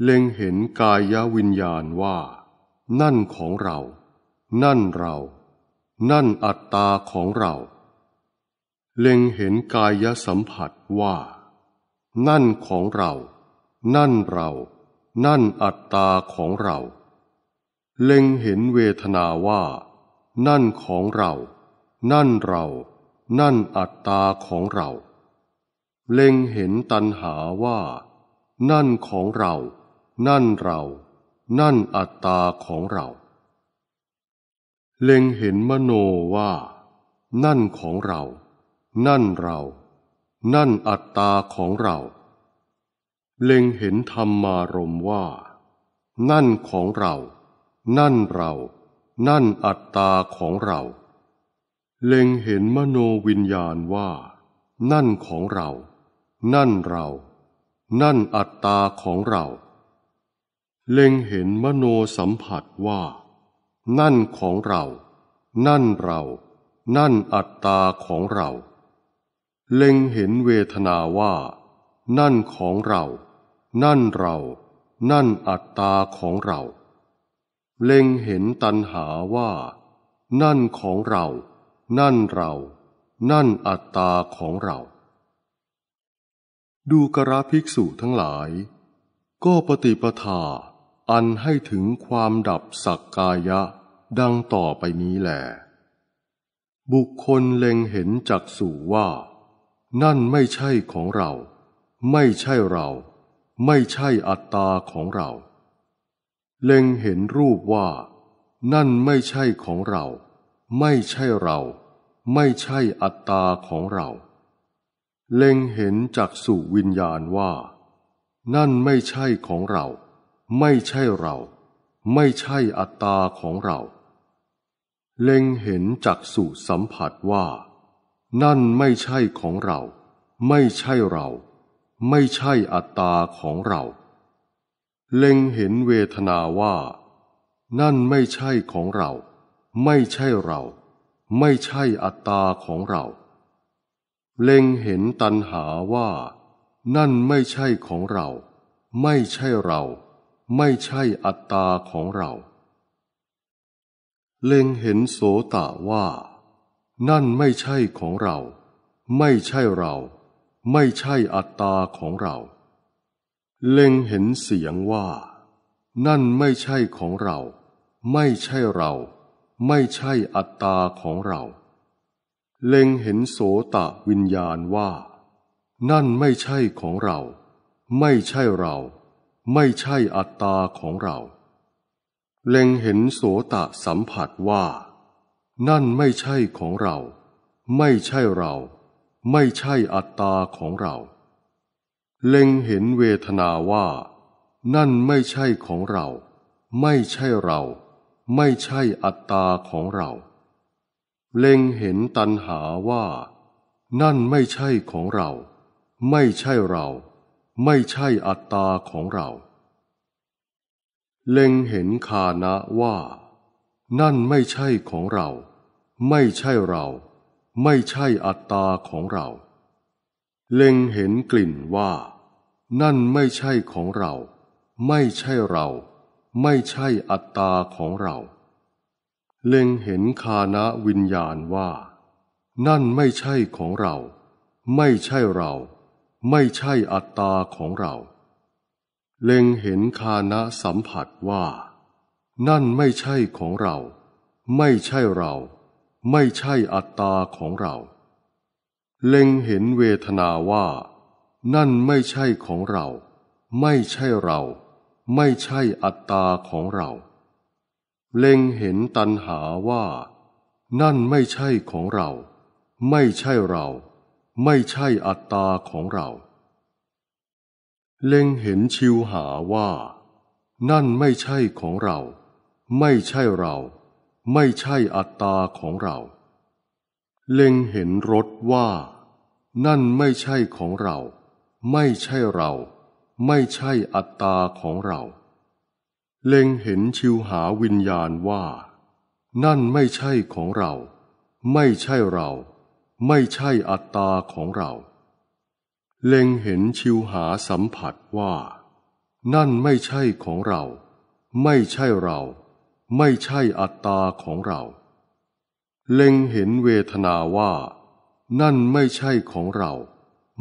เล็งเห็นกายวิญญาณว่า นั่นของเรา นั่นเรา นั่นอัตตาของเรา เล็งเห็นกายสัมผัสว่า นั่นของเรา นั่นเรา นั่นอัตตาของเราเล็งเห็นเวทนาว่า นั่นของเรา นั่นเรา นั่นอัตตาของเรา เล็งเห็นตัณหาว่า นั่นของเรา นั่นเรา นั่นอัตตาของเรา เล็งเห็นมโนว่า นั่นของเรา นั่นเรา นั่นอัตตาของเรา เล็งเห็นธรรมารมว่า นั่นของเรานั่นเรา นั่นอัตตาของเรา เล็งเห็นมโนวิญญาณว่า นั่นของเรา นั่นเรา นั่นอัตตาของเรา เล็งเห็นมโนสัมผัสว่า นั่นของเรา นั่นเรา นั่นอัตตาของเรา เล็งเห็นเวทนาว่า นั่นของเรา นั่นเรา นั่นอัตตาของเราเล็งเห็นตันหาว่า นั่นของเรา นั่นเรา นั่นอัตตาของเรา ดูกระภิกษุทั้งหลาย ก็ปฏิปทา อันให้ถึงความดับสักกายะ ดังต่อไปนี้แหล บุคคลเล็งเห็นจักสู่ว่า นั่นไม่ใช่ของเรา ไม่ใช่เรา ไม่ใช่อัตตาของเราเล็งเห็นรูปว่า นั่นไม่ใช่ของเรา ไม่ใช่เรา ไม่ใช่อัตตาของเรา เล็งเห็นจากสุวิญญาณว่า นั่นไม่ใช่ของเรา ไม่ใช่เรา ไม่ใช่อัตตาของเรา เล็งเห็นจากสุสัมผัสว่า นั่นไม่ใช่ของเรา ไม่ใช่เรา ไม่ใช่อัตตาของเราเล็งเห็นเวทนาว่า นั่นไม่ใช่ของเรา ไม่ใช่เรา ไม่ใช่อัตตาของเรา เล็งเห็นตัณหาว่า นั่นไม่ใช่ของเรา ไม่ใช่เรา ไม่ใช่อัตตาของเรา เล็งเห็นโสตะว่า นั่นไม่ใช่ของเรา ไม่ใช่เรา ไม่ใช่อัตตาของเราเล็งเห็นเสียงว่า นั่นไม่ใช่ของเรา ไม่ใช่เรา ไม่ใช่อัตตาของเรา เล็งเห็นโสตะวิญญาณว่า นั่นไม่ใช่ของเรา ไม่ใช่เรา ไม่ใช่อัตตาของเรา เล็งเห็นโสตะสัมผัสว่า นั่นไม่ใช่ของเรา ไม่ใช่เรา ไม่ใช่อัตตาของเราเล็งเห็นเวทนาว่า นั่นไม่ใช่ของเรา ไม่ใช่เรา ไม่ใช่อัตตาของเรา เล็งเห็นตัณหาว่า นั่นไม่ใช่ของเรา ไม่ใช่เรา ไม่ใช่อัตตาของเรา เล็งเห็นคานะว่า นั่นไม่ใช่ของเรา ไม่ใช่เรา ไม่ใช่อัตตาของเราเล็งเห็นกลิ่นว่า นั่นไม่ใช่ของเรา ไม่ใช่เรา ไม่ใช่อัตตาของเรา เล็งเห็นคานะวิญญาณว่า นั่นไม่ใช่ของเรา ไม่ใช่เรา ไม่ใช่อัตตาของเรา เล็งเห็นคานะสัมผัสว่า นั่นไม่ใช่ของเรา ไม่ใช่เรา ไม่ใช่อัตตาของเราเล็งเห็นเวทนาว่า นั่นไม่ใช่ของเรา ไม่ใช่เรา ไม่ใช่อัตตาของเรา เล็งเห็นตัณหาว่า นั่นไม่ใช่ของเรา ไม่ใช่เรา ไม่ใช่อัตตาของเรา เล็งเห็นชิวหาว่า นั่นไม่ใช่ของเรา ไม่ใช่เรา ไม่ใช่อัตตาของเราเล็งเห็นรถว่า นั่นไม่ใช่ของเรา ไม่ใช่เรา ไม่ใช่อัตตาของเรา เล็งเห็นชิวหาวิญญาณว่า นั่นไม่ใช่ของเรา ไม่ใช่เรา ไม่ใช่อัตตาของเรา เล็งเห็นชิวหาสัมผัสว่า นั่นไม่ใช่ของเรา ไม่ใช่เรา ไม่ใช่อัตตาของเราเล็งเห็นเวทนาว่า นั่นไม่ใช่ของเรา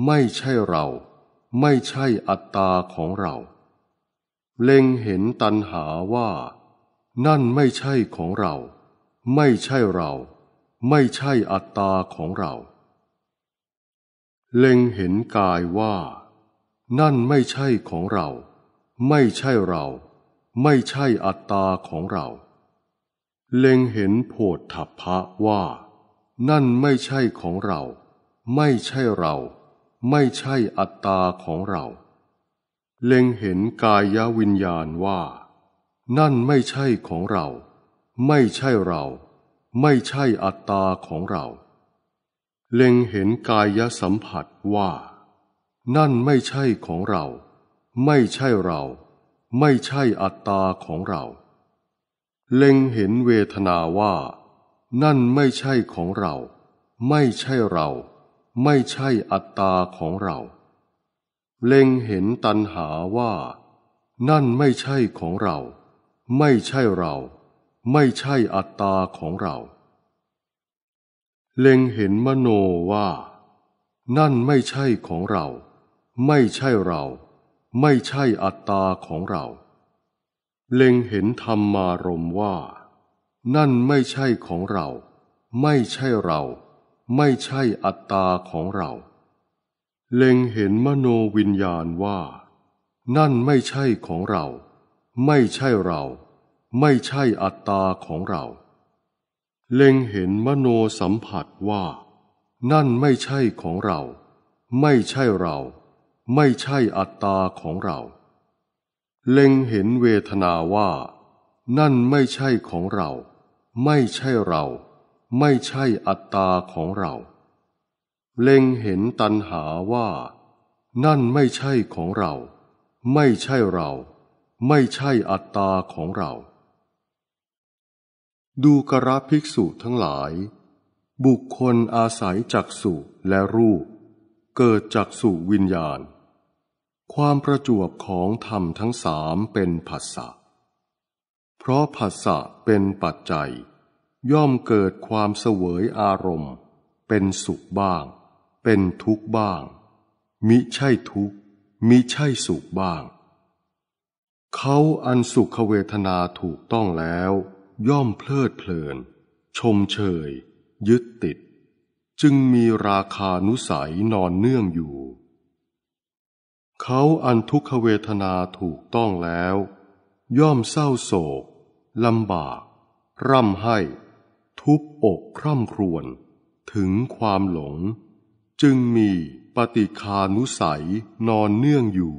ไม่ใช่เรา ไม่ใช่อัตตาของเรา เล็งเห็นตัณหาว่า นั่นไม่ใช่ของเรา ไม่ใช่เรา ไม่ใช่อัตตาของเรา เล็งเห็นกายว่า นั่นไม่ใช่ของเรา ไม่ใช่เรา ไม่ใช่อัตตาของเราเล็งเห็นโพธพะว่า นั่นไม่ใช่ของเรา ไม่ใช่เรา ไม่ใช่อัตตาของเรา เล็งเห็นกายวิญญาณว่า นั่นไม่ใช่ของเรา ไม่ใช่เรา ไม่ใช่อัตตาของเรา เล็งเห็นกายสัมผัสว่า นั่นไม่ใช่ของเรา ไม่ใช่เรา ไม่ใช่อัตตาของเราเล็งเห็นเวทนาว่า นั่นไม่ใช่ของเรา ไม่ใช่เรา ไม่ใช่อัตตาของเรา เล็งเห็นตัณหาว่า นั่นไม่ใช่ของเรา ไม่ใช่เรา ไม่ใช่อัตตาของเรา เล็งเห็นมโนว่า นั่นไม่ใช่ของเรา ไม่ใช่เรา ไม่ใช่อัตตาของเราเล็งเห็นธรรมารมว่า นั่นไม่ใช่ของเรา ไม่ใช่เรา ไม่ใช่อัตตาของเรา เล็งเห็นมโนวิญญาณว่า นั่นไม่ใช่ของเรา ไม่ใช่เรา ไม่ใช่อัตตาของเรา เล็งเห็นมโนสัมผัสว่า นั่นไม่ใช่ของเรา ไม่ใช่เรา ไม่ใช่อัตตาของเราเล็งเห็นเวทนาว่า นั่นไม่ใช่ของเรา ไม่ใช่เรา ไม่ใช่อัตตาของเรา เล็งเห็นตัณหาว่า นั่นไม่ใช่ของเรา ไม่ใช่เรา ไม่ใช่อัตตาของเรา ดูกระภิกษุทั้งหลาย บุคคลอาศัยจักษุและรูปเกิดจักสุวิญญาณความประจวบของธรรมทั้งสามเป็นผัสสะเพราะผัสสะเป็นปัจจัย ย่อมเกิดความเสวยอารมณ์ เป็นสุขบ้าง เป็นทุกข์บ้าง มิใช่ทุกข์ มิใช่สุขบ้าง เขาอันสุขเวทนาถูกต้องแล้ว ย่อมเพลิดเพลิน ชมเชยยึดติด จึงมีราคานุสัยนอนเนื่องอยู่เขาอันทุกขเวทนาถูกต้องแล้ว ย่อมเศร้าโศกลำบาก ร่ำให้ ทุบอกคร่ำครวญถึงความหลง จึงมีปฏิคานุสัยนอนเนื่องอยู่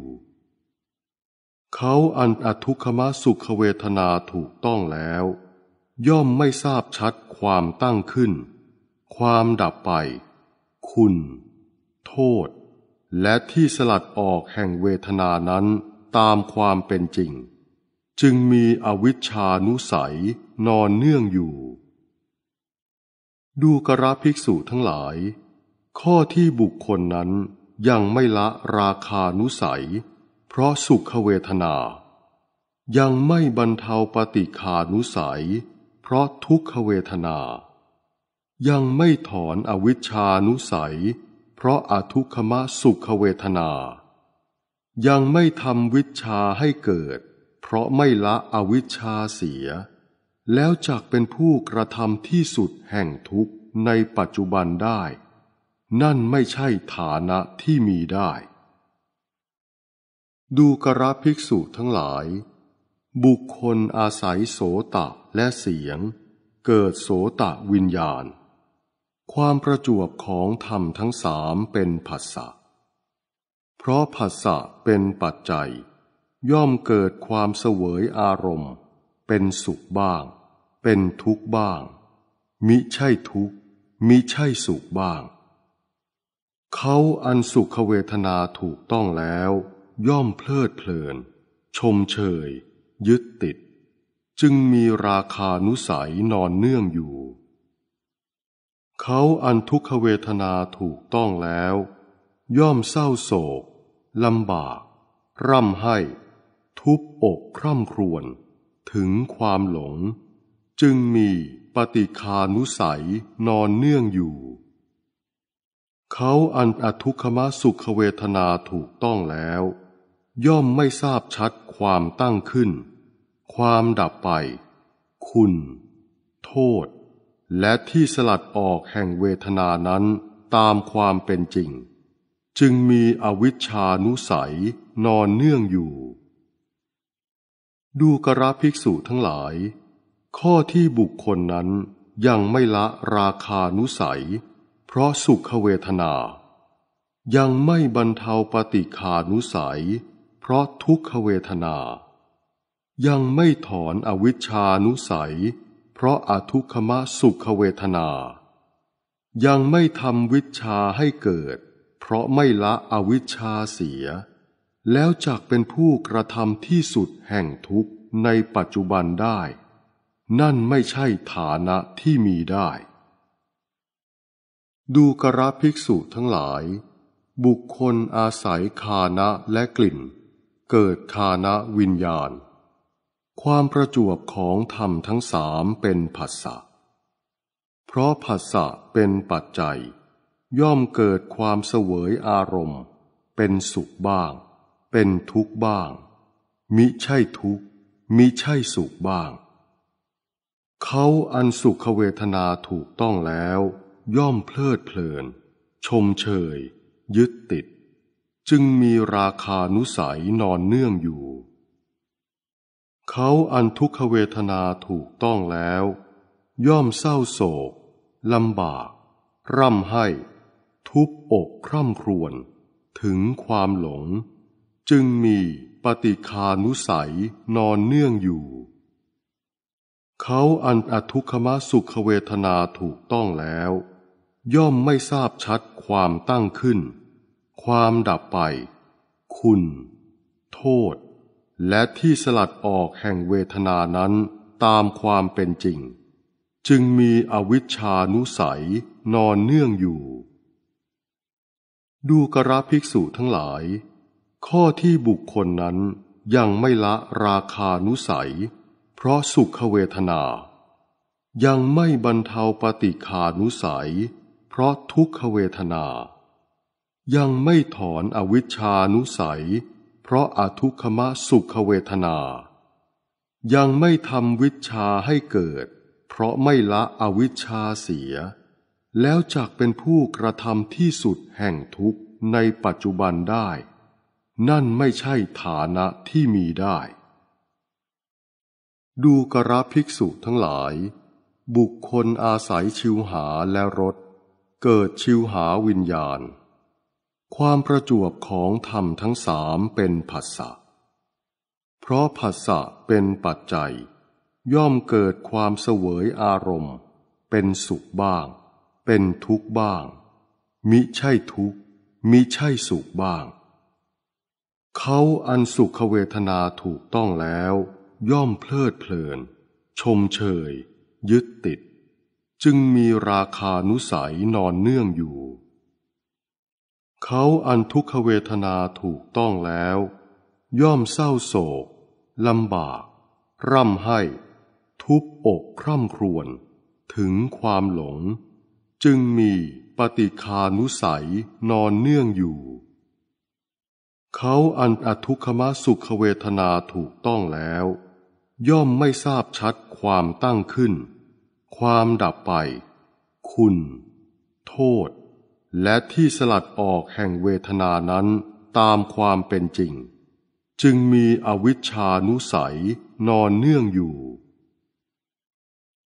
เขาอันอทุกขมสุขเวทนาถูกต้องแล้ว ย่อมไม่ทราบชัดความตั้งขึ้น ความดับไป คุณ โทษและที่สลัดออกแห่งเวทนานั้นตามความเป็นจริง จึงมีอวิชชานุสัย นอนเนื่องอยู่ ดูกระภิกษุทั้งหลาย ข้อที่บุคคลนั้นยังไม่ละราคานุสัย เพราะสุขเวทนา ยังไม่บรรเทาปฏิคานุสัย เพราะทุกขเวทนา ยังไม่ถอนอวิชชานุสัยเพราะอาทุกขมะสุขเวทนา ยังไม่ทำวิชาให้เกิด เพราะไม่ละอวิชาเสีย แล้วจักเป็นผู้กระทำที่สุดแห่งทุกข์ในปัจจุบันได้ นั่นไม่ใช่ฐานะที่มีได้ ดูกระภิกษุทั้งหลาย บุคคลอาศัยโสตะและเสียง เกิดโสตะวิญญาณความประจวบของธรรมทั้งสามเป็นผัสสะ เพราะผัสสะเป็นปัจจัย ย่อมเกิดความเสวยอารมณ์ เป็นสุขบ้าง เป็นทุกข์บ้าง มิใช่ทุกข์ มิใช่สุขบ้าง เขาอันสุขเวทนาถูกต้องแล้ว ย่อมเพลิดเพลิน ชมเชยยึดติด จึงมีราคานุสัยนอนเนื่องอยู่เขาอันทุกขเวทนาถูกต้องแล้ว ย่อมเศร้าโศกลำบาก ร่ำให้ ทุบอกคร่ำครวญถึงความหลง จึงมีปฏิคานุสัยนอนเนื่องอยู่ เขาอันอทุกขมสุขเวทนาถูกต้องแล้ว ย่อมไม่ทราบชัดความตั้งขึ้น ความดับไป คุณ โทษและที่สลัดออกแห่งเวทนานั้นตามความเป็นจริง จึงมีอวิชชานุสัยนอนเนื่องอยู่ ดูกระภิกษุทั้งหลาย ข้อที่บุคคลนั้นยังไม่ละราคานุสัย เพราะสุขเวทนา ยังไม่บรรเทาปฏิคานุสัย เพราะทุกขเวทนา ยังไม่ถอนอวิชชานุสัยเพราะอาทุกขมสุขเวทนา ยังไม่ทำวิชาให้เกิด เพราะไม่ละอวิชาเสีย แล้วจักเป็นผู้กระทำที่สุดแห่งทุกข์ในปัจจุบันได้ นั่นไม่ใช่ฐานะที่มีได้ ดูกระภิกษุทั้งหลาย บุคคลอาศัยคานะและกลิ่น เกิดคานะวิญญาณความประจวบของธรรมทั้งสามเป็นผัสสะ เพราะผัสสะเป็นปัจจัย ย่อมเกิดความเสวยอารมณ์ เป็นสุขบ้าง เป็นทุกข์บ้าง มิใช่ทุกข์มิใช่สุขบ้างเขาอันสุขเวทนาถูกต้องแล้ว ย่อมเพลิดเพลิน ชมเชยยึดติด จึงมีราคานุสัยนอนเนื่องอยู่เขาอันทุกขเวทนาถูกต้องแล้ว ย่อมเศร้าโศกลำบาก ร่ำไห้ ทุบอกคร่ำครวญถึงความหลง จึงมีปฏิคานุสัยนอนเนื่องอยู่ เขาอันอทุกขมสุขเวทนาถูกต้องแล้ว ย่อมไม่ทราบชัดความตั้งขึ้น ความดับไป คุณ โทษและที่สลัดออกแห่งเวทนานั้นตามความเป็นจริง จึงมีอวิชชานุสัย นอนเนื่องอยู่ ดูกระภิกษุทั้งหลาย ข้อที่บุคคลนั้นยังไม่ละราคานุสัย เพราะสุขเวทนา ยังไม่บรรเทาปฏิคานุสัย เพราะทุกขเวทนา ยังไม่ถอนอวิชชานุสัยเพราะอาทุกขมสุขเวทนา ยังไม่ทำวิชาให้เกิด เพราะไม่ละอวิชชาเสีย แล้วจักเป็นผู้กระทำที่สุดแห่งทุกข์ในปัจจุบันได้ นั่นไม่ใช่ฐานะที่มีได้ ดูกระภิกษุทั้งหลาย บุคคลอาศัยชิวหาและรถ เกิดชิวหาวิญญาณความประจวบของธรรมทั้งสามเป็นผัสสะ เพราะผัสสะเป็นปัจจัย ย่อมเกิดความเสวยอารมณ์ เป็นสุขบ้าง เป็นทุกข์บ้าง มิใช่ทุกข์ มิใช่สุขบ้าง เขาอันสุขเวทนาถูกต้องแล้ว ย่อมเพลิดเพลิน ชมเชยยึดติด จึงมีราคานุสัย นอนเนื่องอยู่เขาอันทุกขเวทนาถูกต้องแล้ว ย่อมเศร้าโศกลำบาก ร่ำให้ ทุบอกคร่ำครวญถึงความหลง จึงมีปฏิคานุสัยนอนเนื่องอยู่ เขาอันอทุกขมสุขเวทนาถูกต้องแล้ว ย่อมไม่ทราบชัดความตั้งขึ้น ความดับไป คุณ โทษและที่สลัดออกแห่งเวทนานั้นตามความเป็นจริง จึงมีอวิชชานุสัยนอนเนื่องอยู่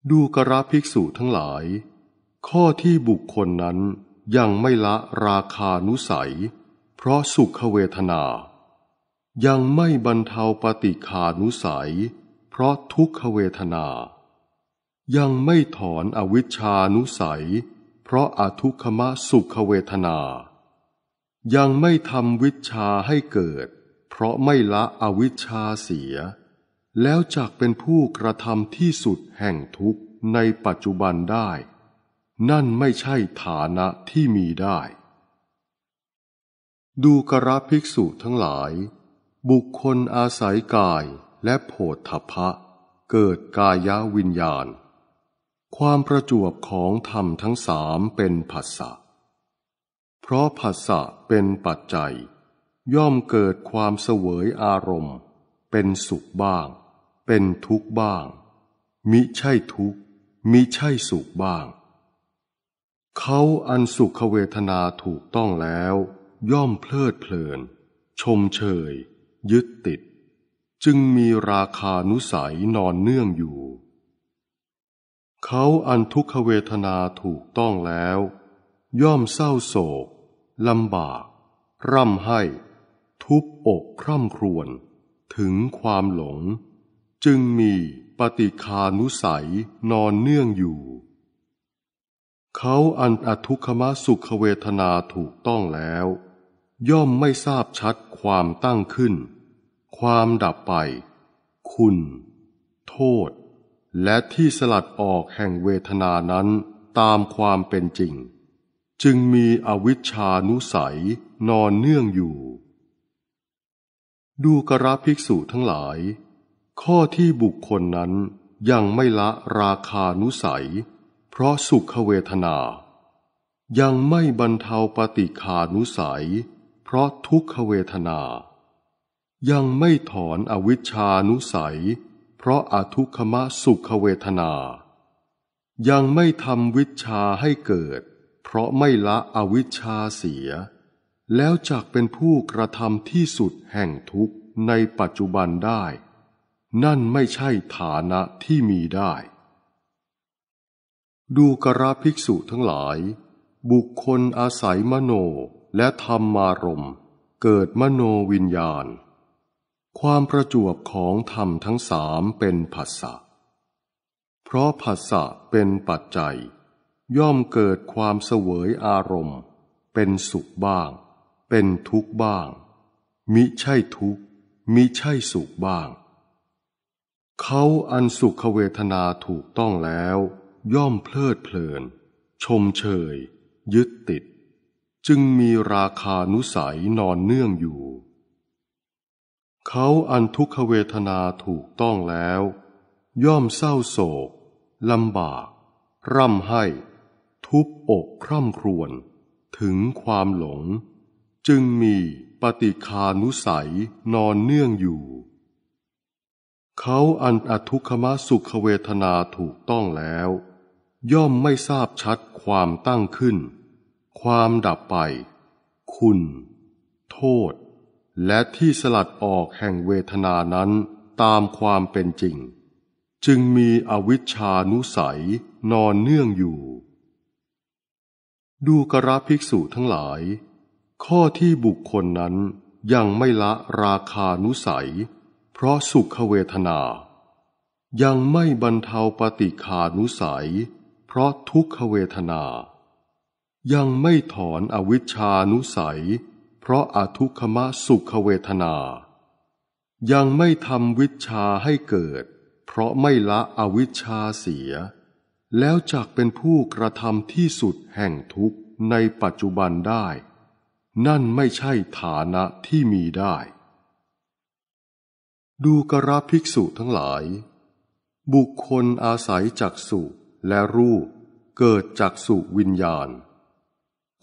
ดูกระภิกษุทั้งหลาย ข้อที่บุคคลนั้นยังไม่ละราคานุสัย เพราะสุขเวทนา ยังไม่บรรเทาปฏิคานุสัย เพราะทุกขเวทนา ยังไม่ถอนอวิชชานุสัยพราะอาทุกขมะสุขเวทนา ยังไม่ทำวิชาให้เกิด เพราะไม่ละอวิชาเสีย แล้วจักเป็นผู้กระทำที่สุดแห่งทุกข์ในปัจจุบันได้ นั่นไม่ใช่ฐานะที่มีได้ ดูกระภิกษุทั้งหลาย บุคคลอาศัยกายและโผฏฐพะ เกิดกายวิญญาณความประจวบของธรรมทั้งสามเป็นผัสสะ เพราะผัสสะเป็นปัจจัย ย่อมเกิดความเสวยอารมณ์ เป็นสุขบ้าง เป็นทุกข์บ้าง มิใช่ทุกข์มิใช่สุขบ้าง เขาอันสุขเวทนาถูกต้องแล้ว ย่อมเพลิดเพลิน ชมเชยยึดติด จึงมีราคานุสัยนอนเนื่องอยู่เขาอันทุกขเวทนาถูกต้องแล้ว ย่อมเศร้าโศกลำบาก ร่ำให้ ทุบอกคร่ำครวญถึงความหลง จึงมีปฏิคานุสัยนอนเนื่องอยู่ เขาอันอทุกขมสุขเวทนาถูกต้องแล้ว ย่อมไม่ทราบชัดความตั้งขึ้น ความดับไป คุณ โทษและที่สลัดออกแห่งเวทนานั้นตามความเป็นจริง จึงมีอวิชชานุสัยนอนเนื่องอยู่ ดูกระภิกษุทั้งหลาย ข้อที่บุคคลนั้นยังไม่ละราคานุสัย เพราะสุขเวทนา ยังไม่บรรเทาปฏิคานุสัย เพราะทุกขเวทนา ยังไม่ถอนอวิชชานุสัยเพราะอาทุกขมสุขเวทนา ยังไม่ทำวิชาให้เกิด เพราะไม่ละอวิชชาเสีย แล้วจักเป็นผู้กระทำที่สุดแห่งทุกข์ในปัจจุบันได้ นั่นไม่ใช่ฐานะที่มีได้ ดูกราภิกษุทั้งหลาย บุคคลอาศัยมโนและธรรมารม เกิดมโนวิญญาณความประจวบของธรรมทั้งสามเป็นผัสสะเพราะผัสสะเป็นปัจจัย ย่อมเกิดความเสวยอารมณ์ เป็นสุขบ้าง เป็นทุกข์บ้าง มิใช่ทุกข์ มิใช่สุขบ้าง เขาอันสุขเวทนาถูกต้องแล้ว ย่อมเพลิดเพลิน ชมเชยยึดติด จึงมีราคานุสัยนอนเนื่องอยู่เขาอันทุกขเวทนาถูกต้องแล้ว ย่อมเศร้าโศกลำบาก ร่ำให้ ทุบอกคร่ำครวญถึงความหลง จึงมีปฏิคานุสัยนอนเนื่องอยู่ เขาอันอทุกขมสุขเวทนาถูกต้องแล้ว ย่อมไม่ทราบชัดความตั้งขึ้น ความดับไป คุณ โทษและที่สลัดออกแห่งเวทนานั้นตามความเป็นจริง จึงมีอวิชชานุสัยนอนเนื่องอยู่ ดูกระภิกษุ ทั้งหลาย ข้อที่บุคคลนั้นยังไม่ละราคานุสัย เพราะสุขเวทนา ยังไม่บรรเทาปฏิคานุสัย เพราะทุกขเวทนา ยังไม่ถอนอวิชชานุสัยเพราะอาทุกขมสุขเวทนา ยังไม่ทำวิชาให้เกิด เพราะไม่ละอวิชาเสีย แล้วจักเป็นผู้กระทำที่สุดแห่งทุกข์ในปัจจุบันได้ นั่นไม่ใช่ฐานะที่มีได้ ดูกราภิกษุทั้งหลาย บุคคลอาศัยจักสุและรูปเกิดจากสุวิญญาณ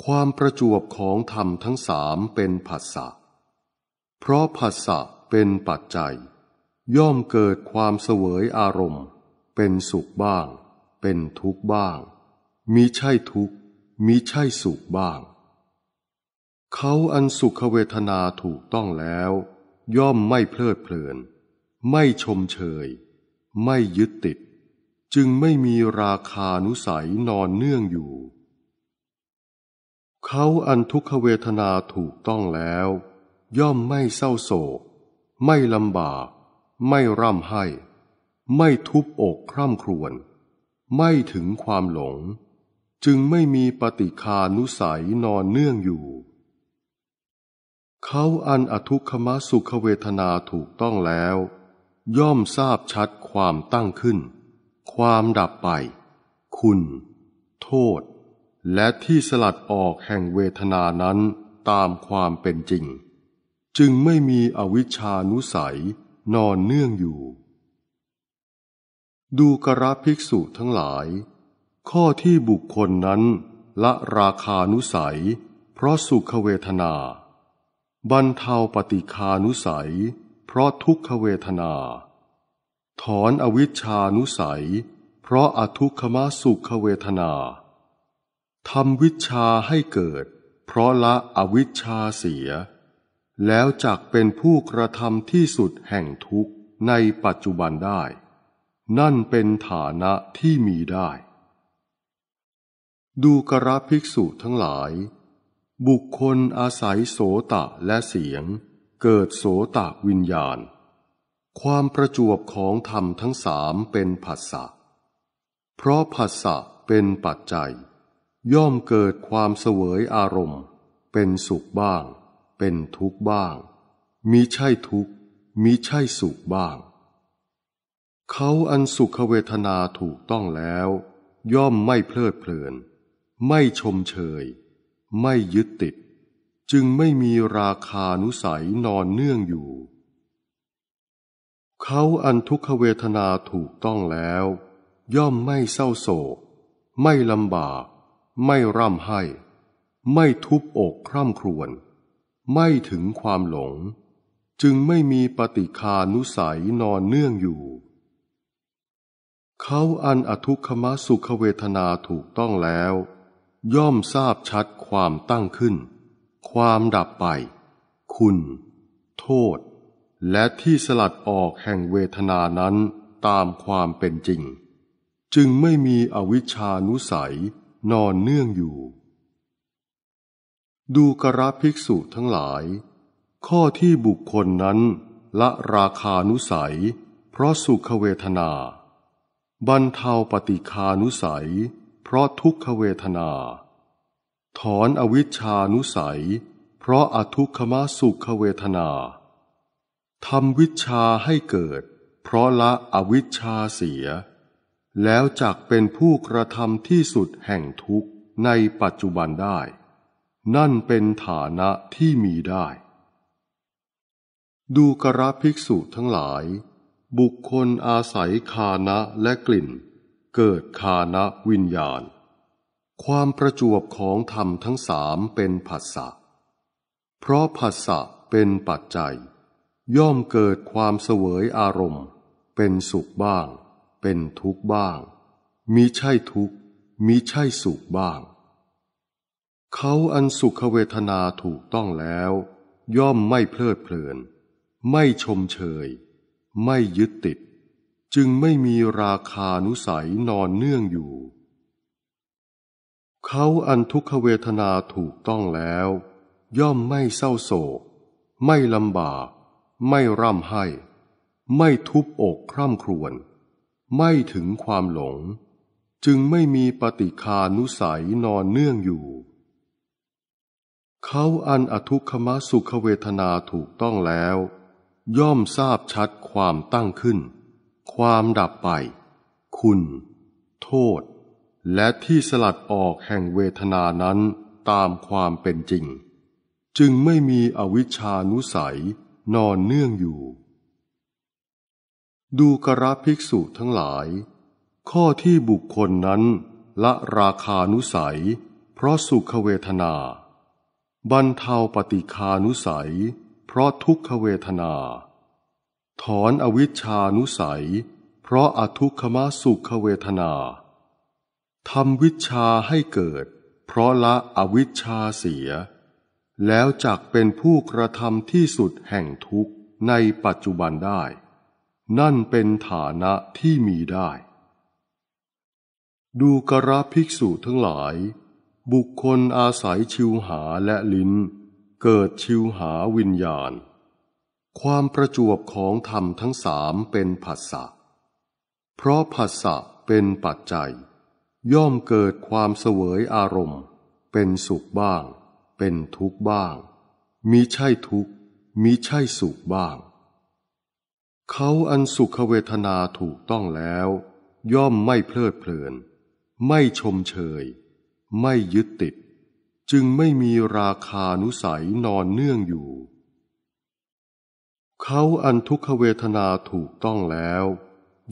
ความประจวบของธรรมทั้งสามเป็นผัสสะ เพราะผัสสะเป็นปัจจัย ย่อมเกิดความเสวยอารมณ์ เป็นสุขบ้าง เป็นทุกข์บ้าง มีใช่ทุกข์ มีใช่สุขบ้าง เขาอันสุขเวทนาถูกต้องแล้ว ย่อมไม่เพลิดเพลิน ไม่ชมเชยไม่ยึดติด จึงไม่มีราคานุสัยนอนเนื่องอยู่เขาอันทุกขเวทนาถูกต้องแล้ว ย่อมไม่เศร้าโศก ไม่ลำบาก ไม่ร่ำไห้ ไม่ทุบอกคร่ำครวญไม่ถึงความหลง จึงไม่มีปฏิคานุสัยนอนเนื่องอยู่ เขาอันอทุกขมสุขเวทนาถูกต้องแล้ว ย่อมทราบชัดความตั้งขึ้น ความดับไป คุณ โทษและที่สลัดออกแห่งเวทนานั้นตามความเป็นจริง จึงไม่มีอวิชชานุสัยนอนเนื่องอยู่ ดูกระภิกษุทั้งหลาย ข้อที่บุคคลนั้น ละราคานุสัย เพราะสุขเวทนาบรรเทาปฏิคานุสัย เพราะทุกขเวทนา ถอนอวิชชานุสัย เพราะอทุกขมสุขเวทนาทำวิชาให้เกิดเพราะละอวิชาเสีย แล้วจักเป็นผู้กระทำที่สุดแห่งทุกข์ในปัจจุบันได้ นั่นเป็นฐานะที่มีได้ ดูกระภิกษุทั้งหลาย บุคคลอาศัยโสตะและเสียง เกิดโสตะวิญญาณ ความประจวบของธรรมทั้งสามเป็นผัสสะ เพราะผัสสะเป็นปัจจัยย่อมเกิดความเสวยอารมณ์ เป็นสุขบ้าง เป็นทุกข์บ้างมีใช่ทุกข์มีใช่สุขบ้างเขาอันสุขเวทนาถูกต้องแล้ว ย่อมไม่เพลิดเพลิน ไม่ชมเชยไม่ยึดติด จึงไม่มีราคานุสัยนอนเนื่องอยู่เขาอันทุกขเวทนาถูกต้องแล้ว ย่อมไม่เศร้าโศก ไม่ลำบากไม่ร่ำไห้ ไม่ทุบอกคร่ำครวญไม่ถึงความหลง จึงไม่มีปฏิคานุสัยนอนเนื่องอยู่ เขาอันอทุกขมสุขเวทนาถูกต้องแล้ว ย่อมทราบชัดความตั้งขึ้น ความดับไป คุณ โทษ และที่สลัดออกแห่งเวทนานั้นตามความเป็นจริง จึงไม่มีอวิชานุสัยนอนเนื่องอยู่ ดูกระภิกษุทั้งหลาย ข้อที่บุคคลนั้นละราคานุสัย เพราะสุขเวทนาบรรเทาปฏิคานุสัย เพราะทุกขเวทนา ถอนอวิชชานุสัย เพราะอทุกขมสุขเวทนาทำวิชาให้เกิด เพราะละอวิชชาเสียแล้วจักเป็นผู้กระทำที่สุดแห่งทุกข์ในปัจจุบันได้ นั่นเป็นฐานะที่มีได้ ดูกระภิกษุทั้งหลาย บุคคลอาศัยคานะและกลิ่น เกิดคานะวิญญาณ ความประจวบของธรรมทั้งสามเป็นผัสสะ เพราะผัสสะเป็นปัจจัย ย่อมเกิดความเสวยอารมณ์เป็นสุขบ้างเป็นทุกข์บ้าง มีใช่ทุกข์มีใช่สุขบ้าง เขาอันสุขเวทนาถูกต้องแล้ว ย่อมไม่เพลิดเพลิน ไม่ชมเชย ไม่ยึดติด จึงไม่มีราคานุสัยนอนเนื่องอยู่ เขาอันทุกขเวทนาถูกต้องแล้ว ย่อมไม่เศร้าโศก ไม่ลำบาก ไม่ร่ำไห้ ไม่ทุบอกคร่ำครวญไม่ถึงความหลงจึงไม่มีปฏิคานุสัยนอนเนื่องอยู่ เขาอันอทุกขมสุขเวทนาถูกต้องแล้ว ย่อมทราบชัดความตั้งขึ้น ความดับไป คุณ โทษ และที่สลัดออกแห่งเวทนานั้นตามความเป็นจริง จึงไม่มีอวิชานุสัยนอนเนื่องอยู่ดูกระภิกษุทั้งหลาย ข้อที่บุคคลนั้นละราคานุสัย เพราะสุขเวทนาบรรเทาปฏิคานุสัย เพราะทุกขเวทนา ถอนอวิชชานุสัย เพราะอทุกขมสุขเวทนาทำวิชาให้เกิดเพราะละอวิชชาเสีย แล้วจักเป็นผู้กระทำที่สุดแห่งทุกข์ในปัจจุบันได้นั่นเป็นฐานะที่มีได้ ดูกระภิกษุทั้งหลาย บุคคลอาศัยชิวหาและลิ้น เกิดชิวหาวิญญาณ ความประจวบของธรรมทั้งสามเป็นผัสสะเพราะผัสสะเป็นปัจจัย ย่อมเกิดความเสวยอารมณ์ เป็นสุขบ้าง เป็นทุกข์บ้างมิใช่ทุกข์มิใช่สุขบ้างเขาอันสุขเวทนาถูกต้องแล้ว ย่อมไม่เพลิดเพลิน ไม่ชมเชย ไม่ยึดติด จึงไม่มีราคานุสัย นอนเนื่องอยู่ เขาอันทุกขเวทนาถูกต้องแล้ว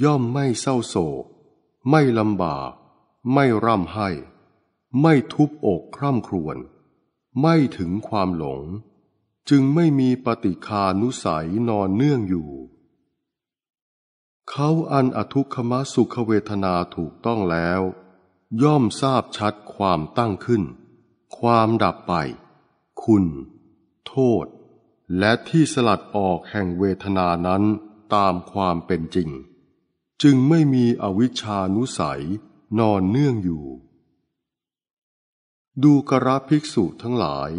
ย่อมไม่เศร้าโศกไม่ลำบาก ไม่ร่ำไห้ ไม่ทุบอกคร่ำครวญไม่ถึงความหลง จึงไม่มีปฏิคานุสัยนอนเนื่องอยู่เขาอันอทุกขมสุขเวทนาถูกต้องแล้ว ย่อมทราบชัดความตั้งขึ้น ความดับไป คุณ โทษ และที่สลัดออกแห่งเวทนานั้นตามความเป็นจริง จึงไม่มีอวิชานุสัยนอนเนื่องอยู่ ดูกระภิกษุทั้งหลาย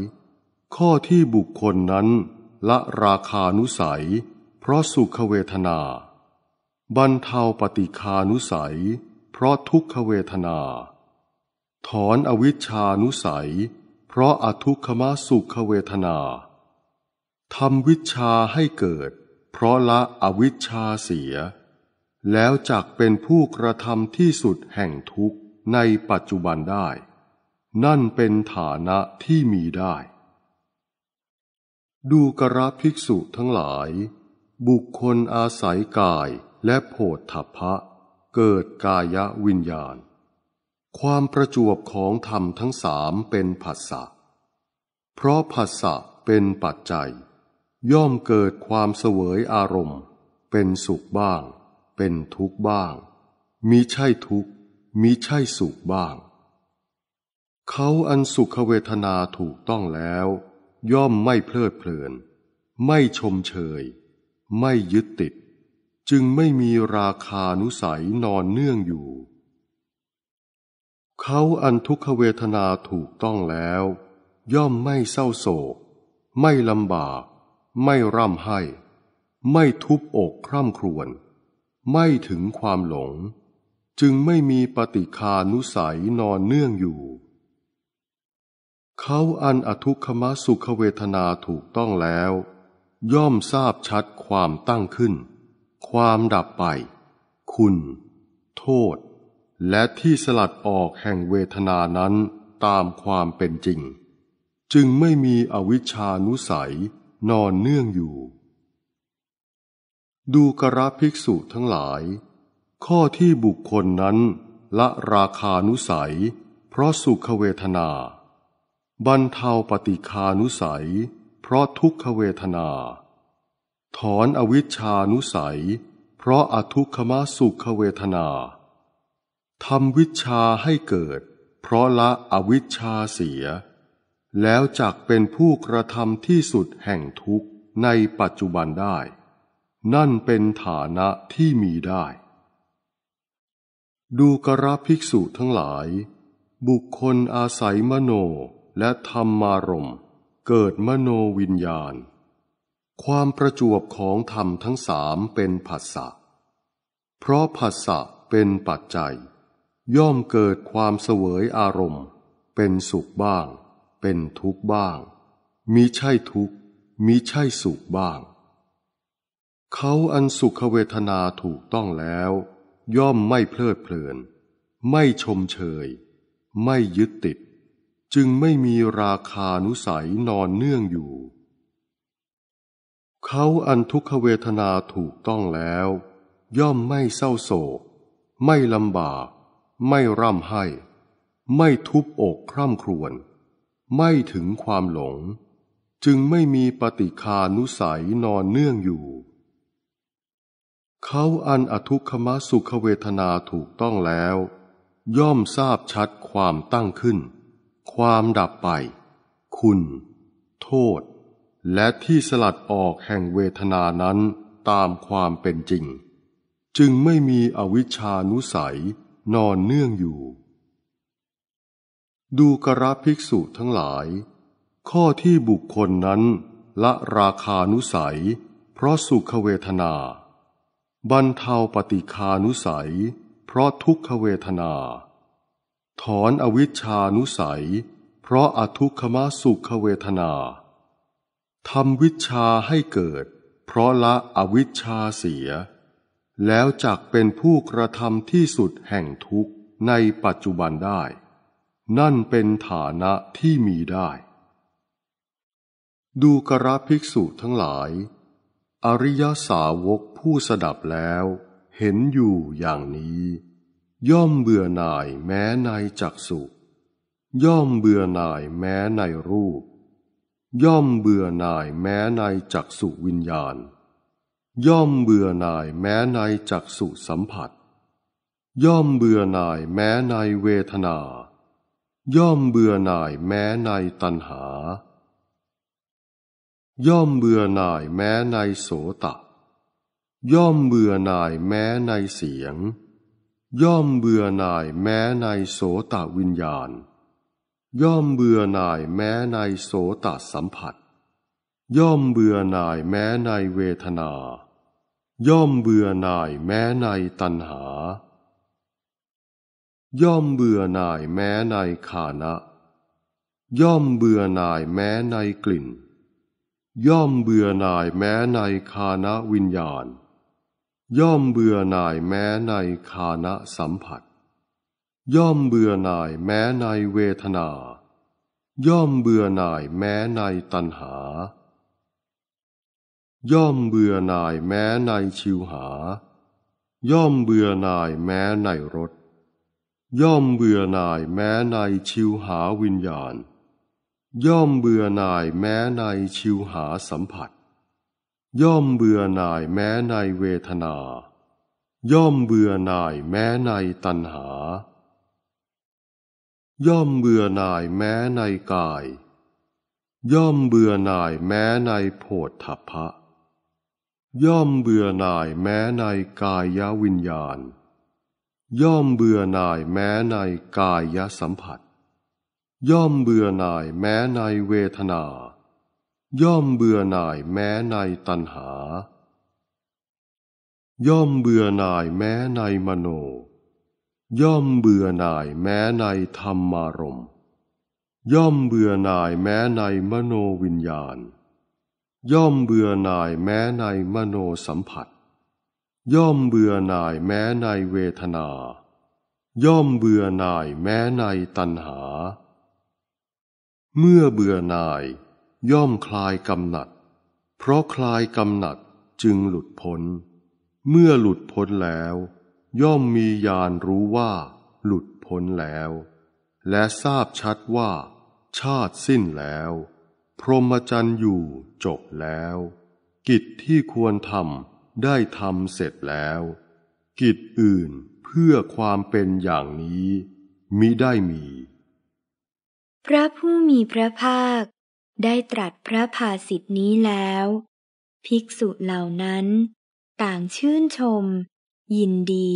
ข้อที่บุคคลนั้นละราคานุสัย เพราะสุขเวทนาบรรเทาปฏิคานุสัย เพราะทุกขเวทนา ถอนอวิชชานุสัย เพราะอทุกขมสุขเวทนา ทำวิชาให้เกิด เพราะละอวิชชาเสีย แล้วจักเป็นผู้กระทำที่สุดแห่งทุกข์ในปัจจุบันได้ นั่นเป็นฐานะที่มีได้ ดูกระภิกษุทั้งหลาย บุคคลอาศัยกายและโผฏฐัพพะเกิดกายวิญญาณ ความประจวบของธรรมทั้งสามเป็นผัสสะเพราะผัสสะเป็นปัจจัย ย่อมเกิดความเสวยอารมณ์ เป็นสุขบ้าง เป็นทุกข์บ้าง มีใช่ทุกข์ มีใช่สุขบ้าง เขาอันสุขเวทนาถูกต้องแล้ว ย่อมไม่เพลิดเพลินไม่ชมเชย ไม่ยึดติดจึงไม่มีราคานุสัยนอนเนื่องอยู่ เขาอันทุกขเวทนาถูกต้องแล้ว ย่อมไม่เศร้าโศก ไม่ลำบาก ไม่ร่ำไห้ ไม่ทุบอกคร่ำครวญไม่ถึงความหลง จึงไม่มีปฏิคานุสัยนอนเนื่องอยู่ เขาอันอทุกขมสุขเวทนาถูกต้องแล้ว ย่อมทราบชัดความตั้งขึ้นความดับไป คุณ โทษ และที่สลัดออกแห่งเวทนานั้นตามความเป็นจริง จึงไม่มีอวิชานุสัยนอนเนื่องอยู่ ดูกระภิกษุทั้งหลาย ข้อที่บุคคลนั้นละราคานุสัย เพราะสุขเวทนา บรรเทาปฏิคานุสัย เพราะทุกขเวทนาถอนอวิชชานุสัย เพราะอทุกขมสุขเวทนา ทำวิชาให้เกิดเพราะละอวิชชาเสีย แล้วจักเป็นผู้กระทำที่สุดแห่งทุกข์ในปัจจุบันได้ นั่นเป็นฐานะที่มีได้ ดูกระภิกษุทั้งหลาย บุคคลอาศัยมโนและธรรมารมเกิดมโนวิญญาณความประจวบของธรรมทั้งสามเป็นผัสสะ เพราะผัสสะเป็นปัจจัย ย่อมเกิดความเสวยอารมณ์ เป็นสุขบ้างเป็นทุกข์บ้าง มีใช่ทุกข์มีใช่สุขบ้าง เขาอันสุขเวทนาถูกต้องแล้ว ย่อมไม่เพลิดเพลิน ไม่ชมเชย ไม่ยึดติด จึงไม่มีราคานุสัยนอนเนื่องอยู่เขาอันทุกขเวทนาถูกต้องแล้ว ย่อมไม่เศร้าโศก ไม่ลำบาก ไม่ร่ำไห้ ไม่ทุบอกคร่ำครวญไม่ถึงความหลง จึงไม่มีปฏิคานุสัยนอนเนื่องอยู่ เขาอันอทุกขมสุขเวทนาถูกต้องแล้ว ย่อมทราบชัดความตั้งขึ้น ความดับไป คุณ โทษและที่สลัดออกแห่งเวทนานั้นตามความเป็นจริง จึงไม่มีอวิชชานุสัยนอนเนื่องอยู่ ดูกระภิกษุทั้งหลาย ข้อที่บุคคลนั้นละราคานุสัยเพราะสุขเวทนา บรรเทาปฏิคานุสัย เพราะทุกขเวทนา ถอนอวิชชานุสัยเพราะอทุกขมสุขเวทนาทำวิชาให้เกิด เพราะละอวิชาเสีย แล้วจักเป็นผู้กระทำที่สุดแห่งทุกข์ในปัจจุบันได้ นั่นเป็นฐานะที่มีได้ ดูกระภิกษุทั้งหลาย อริยสาวกผู้สดับแล้วเห็นอยู่อย่างนี้ ย่อมเบื่อหน่ายแม้ในจักสุย่อมเบื่อหน่ายแม้ในรูปย่อมเบื่อหน่ายแม้ในจักสุวิญญาณ ย่อมเบื่อหน่ายแม้ในจักสุสัมผัส ย่อมเบื่อหน่ายแม้ในเวทนา ย่อมเบื่อหน่ายแม้ในตัณหา ย่อมเบื่อหน่ายแม้ในโสตะย่อมเบื่อหน่ายแม้ในเสียง ย่อมเบื่อหน่ายแม้ในโสตวิญญาณย่อมเบื่อหน่ายแม้ในโสตสัมผัส ย่อมเบื่อหน่ายแม้ในเวทนา ย่อมเบื่อหน่ายแม้ในตัณหาย่อมเบื่อหน่ายแม้ในขานะย่อมเบื่อหน่ายแม้ในกลิ่น ย่อมเบื่อหน่ายแม้ในคานะวิญญาณ ย่อมเบื่อหน่ายแม้ในคานะสัมผัสย่อมเบื่อหน่ายแม้ในเวทนา ย่อมเบื่อหน่ายแม้ในตัณหา ย่อมเบื่อหน่ายแม้ในชิวหา ย่อมเบื่อหน่ายแม้ในรส ย่อมเบื่อหน่ายแม้ในชิวหาวิญญาณ ย่อมเบื่อหน่ายแม้ในชิวหาสัมผัส ย่อมเบื่อหน่ายแม้ในเวทนา ย่อมเบื่อหน่ายแม้ในตัณหาย่อมเบื่อหน่ายแม้ในกาย ย่อมเบื่อหน่ายแม้ในโผฏฐัพพะย่อมเบื่อหน่ายแม้ในกายยวิญญาณ ย่อมเบื่อหน่ายแม้ในกายสัมผัส ย่อมเบื่อหน่ายแม้ในเวทนา ย่อมเบื่อหน่ายแม้ในตัณหา ย่อมเบื่อหน่ายแม้ในมโนย่อมเบื่อหน่ายแม้ในธรรมารม ย่อมเบื่อหน่ายแม้ในมโนวิญญาณ ย่อมเบื่อหน่ายแม้ในมโนสัมผัส ย่อมเบื่อหน่ายแม้ในเวทนา ย่อมเบื่อหน่ายแม้ในตัณหา เมื่อเบื่อหน่ายย่อมคลายกำหนัด เพราะคลายกำหนัดจึงหลุดพ้น เมื่อหลุดพ้นแล้วย่อมมีญาณรู้ว่าหลุดพ้นแล้ว และทราบชัดว่า ชาติสิ้นแล้ว พรหมจรรย์อยู่จบแล้ว กิจที่ควรทำได้ทำเสร็จแล้ว กิจอื่นเพื่อความเป็นอย่างนี้ มิได้มี พระผู้มีพระภาคได้ตรัสพระภาสิทธินี้แล้ว ภิกษุเหล่านั้น ต่างชื่นชมยินดี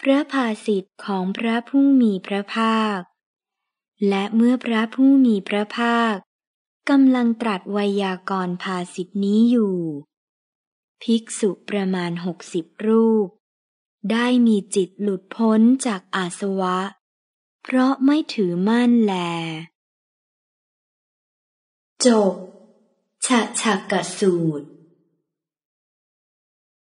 พระภาสิทธิ์ของพระผู้มีพระภาค และเมื่อพระผู้มีพระภาคกำลังตรัสววยากรภาสิทธินี้อยู่ ภิกษุประมาณหกสิบรูป ได้มีจิตหลุดพ้นจากอาสวะ เพราะไม่ถือมั่นแลจบฉะฉะกะสูตร